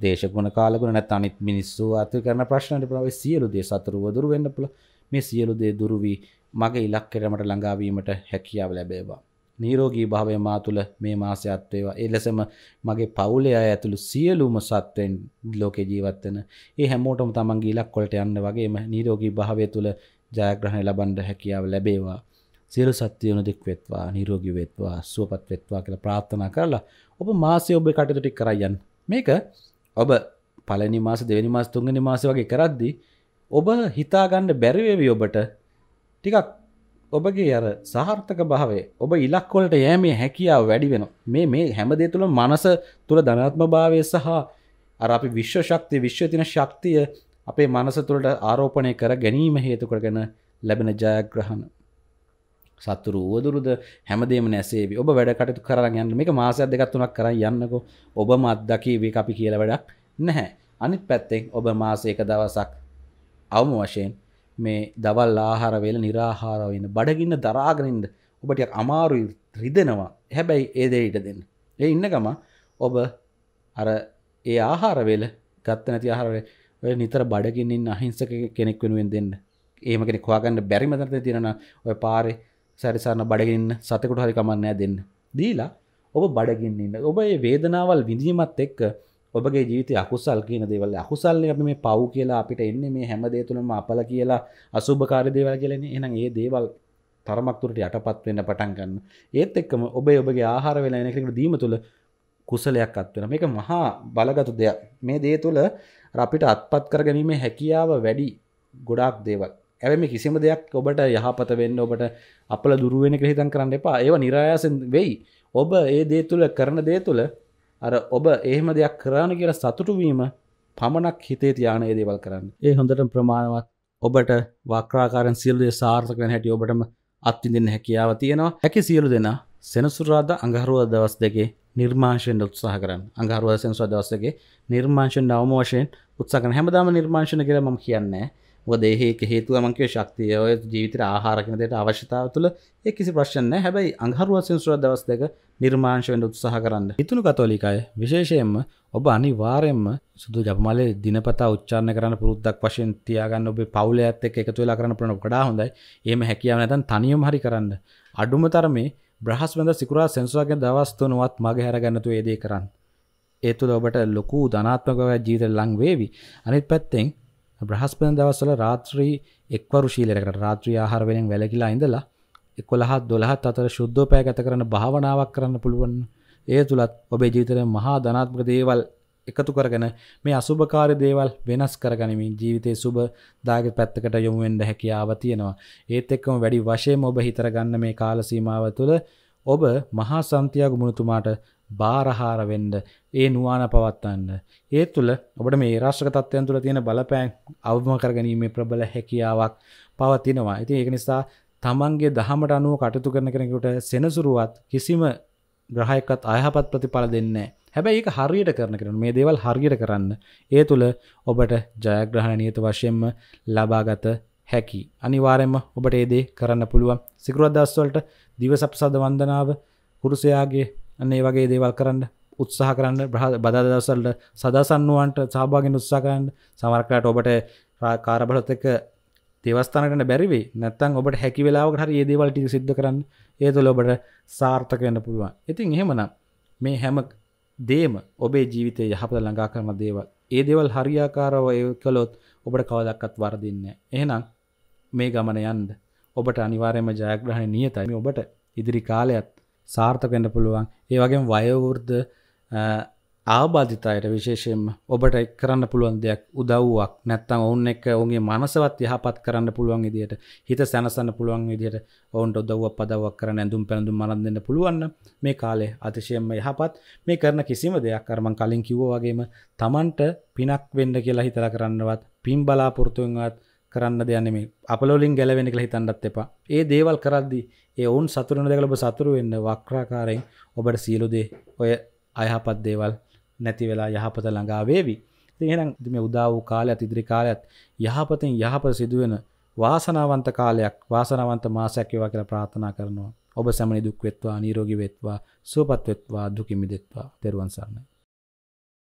S1: දේශගුණ කාලගුණ නැත්නම් අනිත් මිනිස්සු අතු කරන ප්‍රශ්න වලට සියලු දේ සතුරුව දුරු වෙන්න පුළුවන් මේ සියලු දේ දුරු වී මගේ ඉලක්කයට මට ළඟා වීමට හැකියාව ලැබේවා නීරෝගී භාවය මා තුළ මේ මාසයත් වේවා. ඒ ලෙසම මගේ පවුලේ අය ඇතුළු සියලුම සත්වෙන් ලෝකේ ජීවත් වෙන ඒ හැමෝටම තමන්ගේ ඉලක්ක වලට යන්න වගේම නීරෝගී භාවය තුළ ජයග්‍රහණ ලබන්න හැකියාව ලැබේවා. සියලු සත්‍යයන දෙක් වෙත්වා නිරෝගී වෙත්වා සුවපත් වෙත්වා කියලා ප්‍රාර්ථනා කරලා ඔබ මාසයේ ඔබේ කටයුතු ටික කරයන්. මේක ඔබ පළවෙනි මාස දෙවෙනි මාස තුන්වෙනි මාස වගේ කරද්දී ඔබ හිතාගන්න බැරි වෙවි ඔබට ටිකක් ඔබගේ අර සාර්ථක භාවේ ඔබ ඉලක්කොලට යෑමේ හැකියාව වැඩි වෙන මේ මේ හැමදේ තුළ මනස තුළ ධනත්ම භාවය සහ අර අපි විශ්ව ශක්තිය විශ්ව තින ශක්තිය අපේ මනස තුළට ආරෝපණය කර ගැනීම හේතු කරගෙන ලැබෙන ජයග්‍රහණ සතුරු වදුරුද හැමදේම නැසේවි ඔබ වැඩ කටයුතු කරලා යන්න මේක මාසයක් දෙකක් තුනක් කරන් යන්නකෝ ඔබම අත්දකීවි අපි කියලා වැඩක් නැහැ අනිත් පැත්තෙන් ඔබ මාසයක දවසක් අවම වශයෙන් මේ දවල් ආහාර වේල නිරාහාරව ඉන්න බඩගින්න දරාගෙන ඉන්න ඔබට අමාරුයි රිදෙනවා හැබැයි ඒ දේ ඉඩ දෙන්න. ඒ ඉන්න ගම ඔබ අර ඒ ආහාර වේල ගත්ත නැති ආහාර ඔය නිතර බඩගින්න ඉන්න අහිංසක කෙනෙක් වෙනුවෙන් දෙන්න. එහෙම කෙනෙක් හොයාගන්න බැරි මතට තියෙනවා ඔය පාරේ සැරිසරන බඩගින්න සතෙකුට හරි කමක් නැහැ දෙන්න. දීලා ඔබ බඩගින්න ඉන්න. ඔබ මේ වේදනාවල් විඳීමත් එක්ක ඔබගේ ජීවිත අකුසල් කියන දේවල් අකුසල්ලේ අපි මේ පව් කියලා අපිට එන්නේ මේ හැම දේ තුළම අපල කියලා අසුභකාරී දේවල් කියලා එන්නේ. එහෙනම් ඒ දේවල් තරමක් දුරට යටපත් වෙන්න පටන් ගන්න. ඒත් එක්කම ඔබේ ඔබගේ ආහාර වේලා එන එකට දීම තුළ කුසලයක් අත් වෙනවා. මේක මහා බලගත් දෙයක්. මේ දේ තුළ අපිට අත්පත් කරගැනීමේ හැකියාව වැඩි ගොඩාක් දේවල්. ඇවම කිසිම දෙයක් ඔබට යහපත වෙන්න ඔබට අපල දුරුවෙන ක්‍රහිතන් කරන්න එපා ඒව නිරායාසෙන් වෙයි ඔබ ඒ දේ තුළ කරන දේ තුළ අර ඔබ එහෙම දෙයක් කරන්න කියලා සතුටුවීම පමණක් හිතේ තියානය දේවල් කරන්න ඒ හොඳට ප්‍රමාණවත් ඔබට වක්‍රාකාරන් සිල්ලේ සාර්ථක වෙන හැටි ඔබටම අත්තිඳින්න හැකියාව තියෙනවා හැකි සියලු දෙෙන සෙනසුරාද අඟහරුව දවස් දෙකේ නිර්මාශයෙන් උත්සාහ කරන්න අඟහරුව සෙන්සුව දවස්සගේ නිර්මාශයෙන් නවම වශයෙන් උත්සාකන හැමදාම නිර්මාශණ කියලම කියන්නේ දේහෙක හේතුව මංකේ ශක්තිය ඔය ජීවිතර ආහාරකනදයට අවශ්‍යතාව තුළ ඒ කිසි ප්‍රශ්න හැබැයි අංහරුවසින් සුර දවස් දෙක නිර්මාංශවෙන්ට උත්සාහ කරන්න ඉතුළු කතෝලිකාය විශේෂයෙන්ම ඔබ අනි වාරෙන්ම සුදු ජපමලේ දිනපතා උච්චාරණ කරන පුරුද්දක් වශයෙන් තියාගන්න ඔබේ පවුල ඇත්ත එක තුවෙලා කරන ප්‍රන කඩා හොඳයි ඒම හැකියාව නැතන් තනියම් හරි කරන්න අඩුම තරමේ බ්‍රහස්වඳ සිකුරා සෙන්සුවගේ දවස්තුනුවත් මගේ හැරගන්නතු ඒදේ කරන්න ඒ තුළ ඔබට ලොකු ධනාත්මකව ජීවිත ලංවේවි අනිත් පැත්තෙන් බ්‍රහස්පන දවස්වල රාත්‍රී එක්වරු ශීලයකට රාත්‍රී ආහාර වලින් වැළකීලා ඉඳලා 11 12 අතර සුද්ධෝපය ගත කරන භාවනාවක් කරන්න පුළුවන්. ඒ තුලත් ඔබේ ජීවිතේ මහා ධනාත්මක දේවල් එකතු කරගෙන මේ අසුභකාරී දේවල් වෙනස් කරගනිමින් ජීවිතයේ සුබ දායක පැත්තකට යොමු වෙන්න හැකියාව තියෙනවා. ඒත් එක්කම වැඩි වශයෙන් ඔබ හිතර ගන්න මේ කාල සීමාව තුළ ඔබ මහා සන්තියාග මුණුතුමාට බාරහාර වෙන්න ඒ නුවාන පවත්වන්න ඒ තුළ ඔබට මේ රාශ්ක තත්වයන් තුළ තියෙන බලපෑන් අවම කරගැනීමේ ප්‍රබල හැකියාවක් පවතිනවා ඉතින් ඒක නිසා තමන්ගේ දහමට අනුව කටතු කරන කෙනෙකුට සෙනසුරුවත් කිසිම ග්‍රහයකත් අයහපත් ප්‍රතිඵල දෙන්නේ හැබැයි ඒක හරියට කරන කරන මේ දේවල් හරියට කරන්න ඒ තුළ ඔබට ජයග්‍රහණ නියත වශයෙන්ම ලබාගත හැකි අනිවාරෙන්ම ඔබට ඒදේ කරන්න පුළුවන් සිකරුවදස්වලට දිවසප්සාද වන්දනාව කුරුසයාගේ අන්න ඒ වගේ දේවල් කරන්න උත්සාහ කරන්න බ්‍රහ බදාදසල්ට සදසන්නුවන්ට සහභාගෙන් උත්සා කරන්න සමරකලාට ඔබට කාරබලොත් එක දෙවස්ථානකට බැරිවේ නැත්තන් ඔබට හැකි වෙලාවකට හරි ඒදේවල්ටි සිද්ධ කරන්න ඒතුළ ඔබට සාර්ථක වෙන්න පුළුවන් ඉතින් එහෙමනම් මේ හැම දේම ඔබේ ජීවිතය යහපත ළඟා කරන දේවල් ඒ දේවල් හරියාකාරව ඒ කළොත් ඔබට කවදක්කත් වරදින්න එහෙනම් මේ ගමන යන්ද ඔබට අනිවාරයම ජයග්‍රහණ නියතයි ඔබට ඉදිරි කාලයත් සාර්ථකෙන්ට පුළුවන් ඒ වගේම වයවෘද්ධ ආබාධිතයට විශේෂයෙන් ඔබට එක් කරන්න පුළුවන් දෙයක් උදව්වක් නැත්තම් ඔවුන් එක්ක ඔවුන්ගේ මනසවත් යහපත් කරන්න පුළුවන් විදියට හිත සැනසන්න පුළුවන් විදියට ඔවුන්ට උදව්වක් පදව්වක් කරන්න ඇඳුම් පැළඳුම් මනන් දෙන්න පුළුවන් මේ කාලේ අතිශයම යහපත් මේ කරන කිසිම දෙයක් අර මං කලින් කිව්වා වගේම Tamanට පිනක් වෙන්න කියලා හිතලා කරන්නවත් පින් බලාපොරොත්තු වෙනවත් කරන්න දෙයන්න මේ අපලෝලින් ගැලවෙන කළ හිතන්නත් එපා ඒ දේවල් කරද්දි ඒ ඔවුන් සතුරන දෙකලබ සතුරු වෙන්න වක්්‍රාකාරයෙන් ඔබට සියලුදේ ඔය අයහපත් දේවල් නැති වෙලා යහපත ළඟා වේවි තිහෙනම් මේ උදා වූ කාලයක් ඉදිරි කාලයක්ත් යහපතින් යහපත සිදුවෙන වාසනාවන්ත කාලයක් වාසනාවන්ත මාසයක් ඒවා කියලා ප්‍රාථනා කරනවා ඔබ සැමනි දුක් වෙත්වා නීරෝගි වෙත්වා සුවපත් වෙත්වා දුකින් මිදෙත්වා තෙරුවන් සරණයි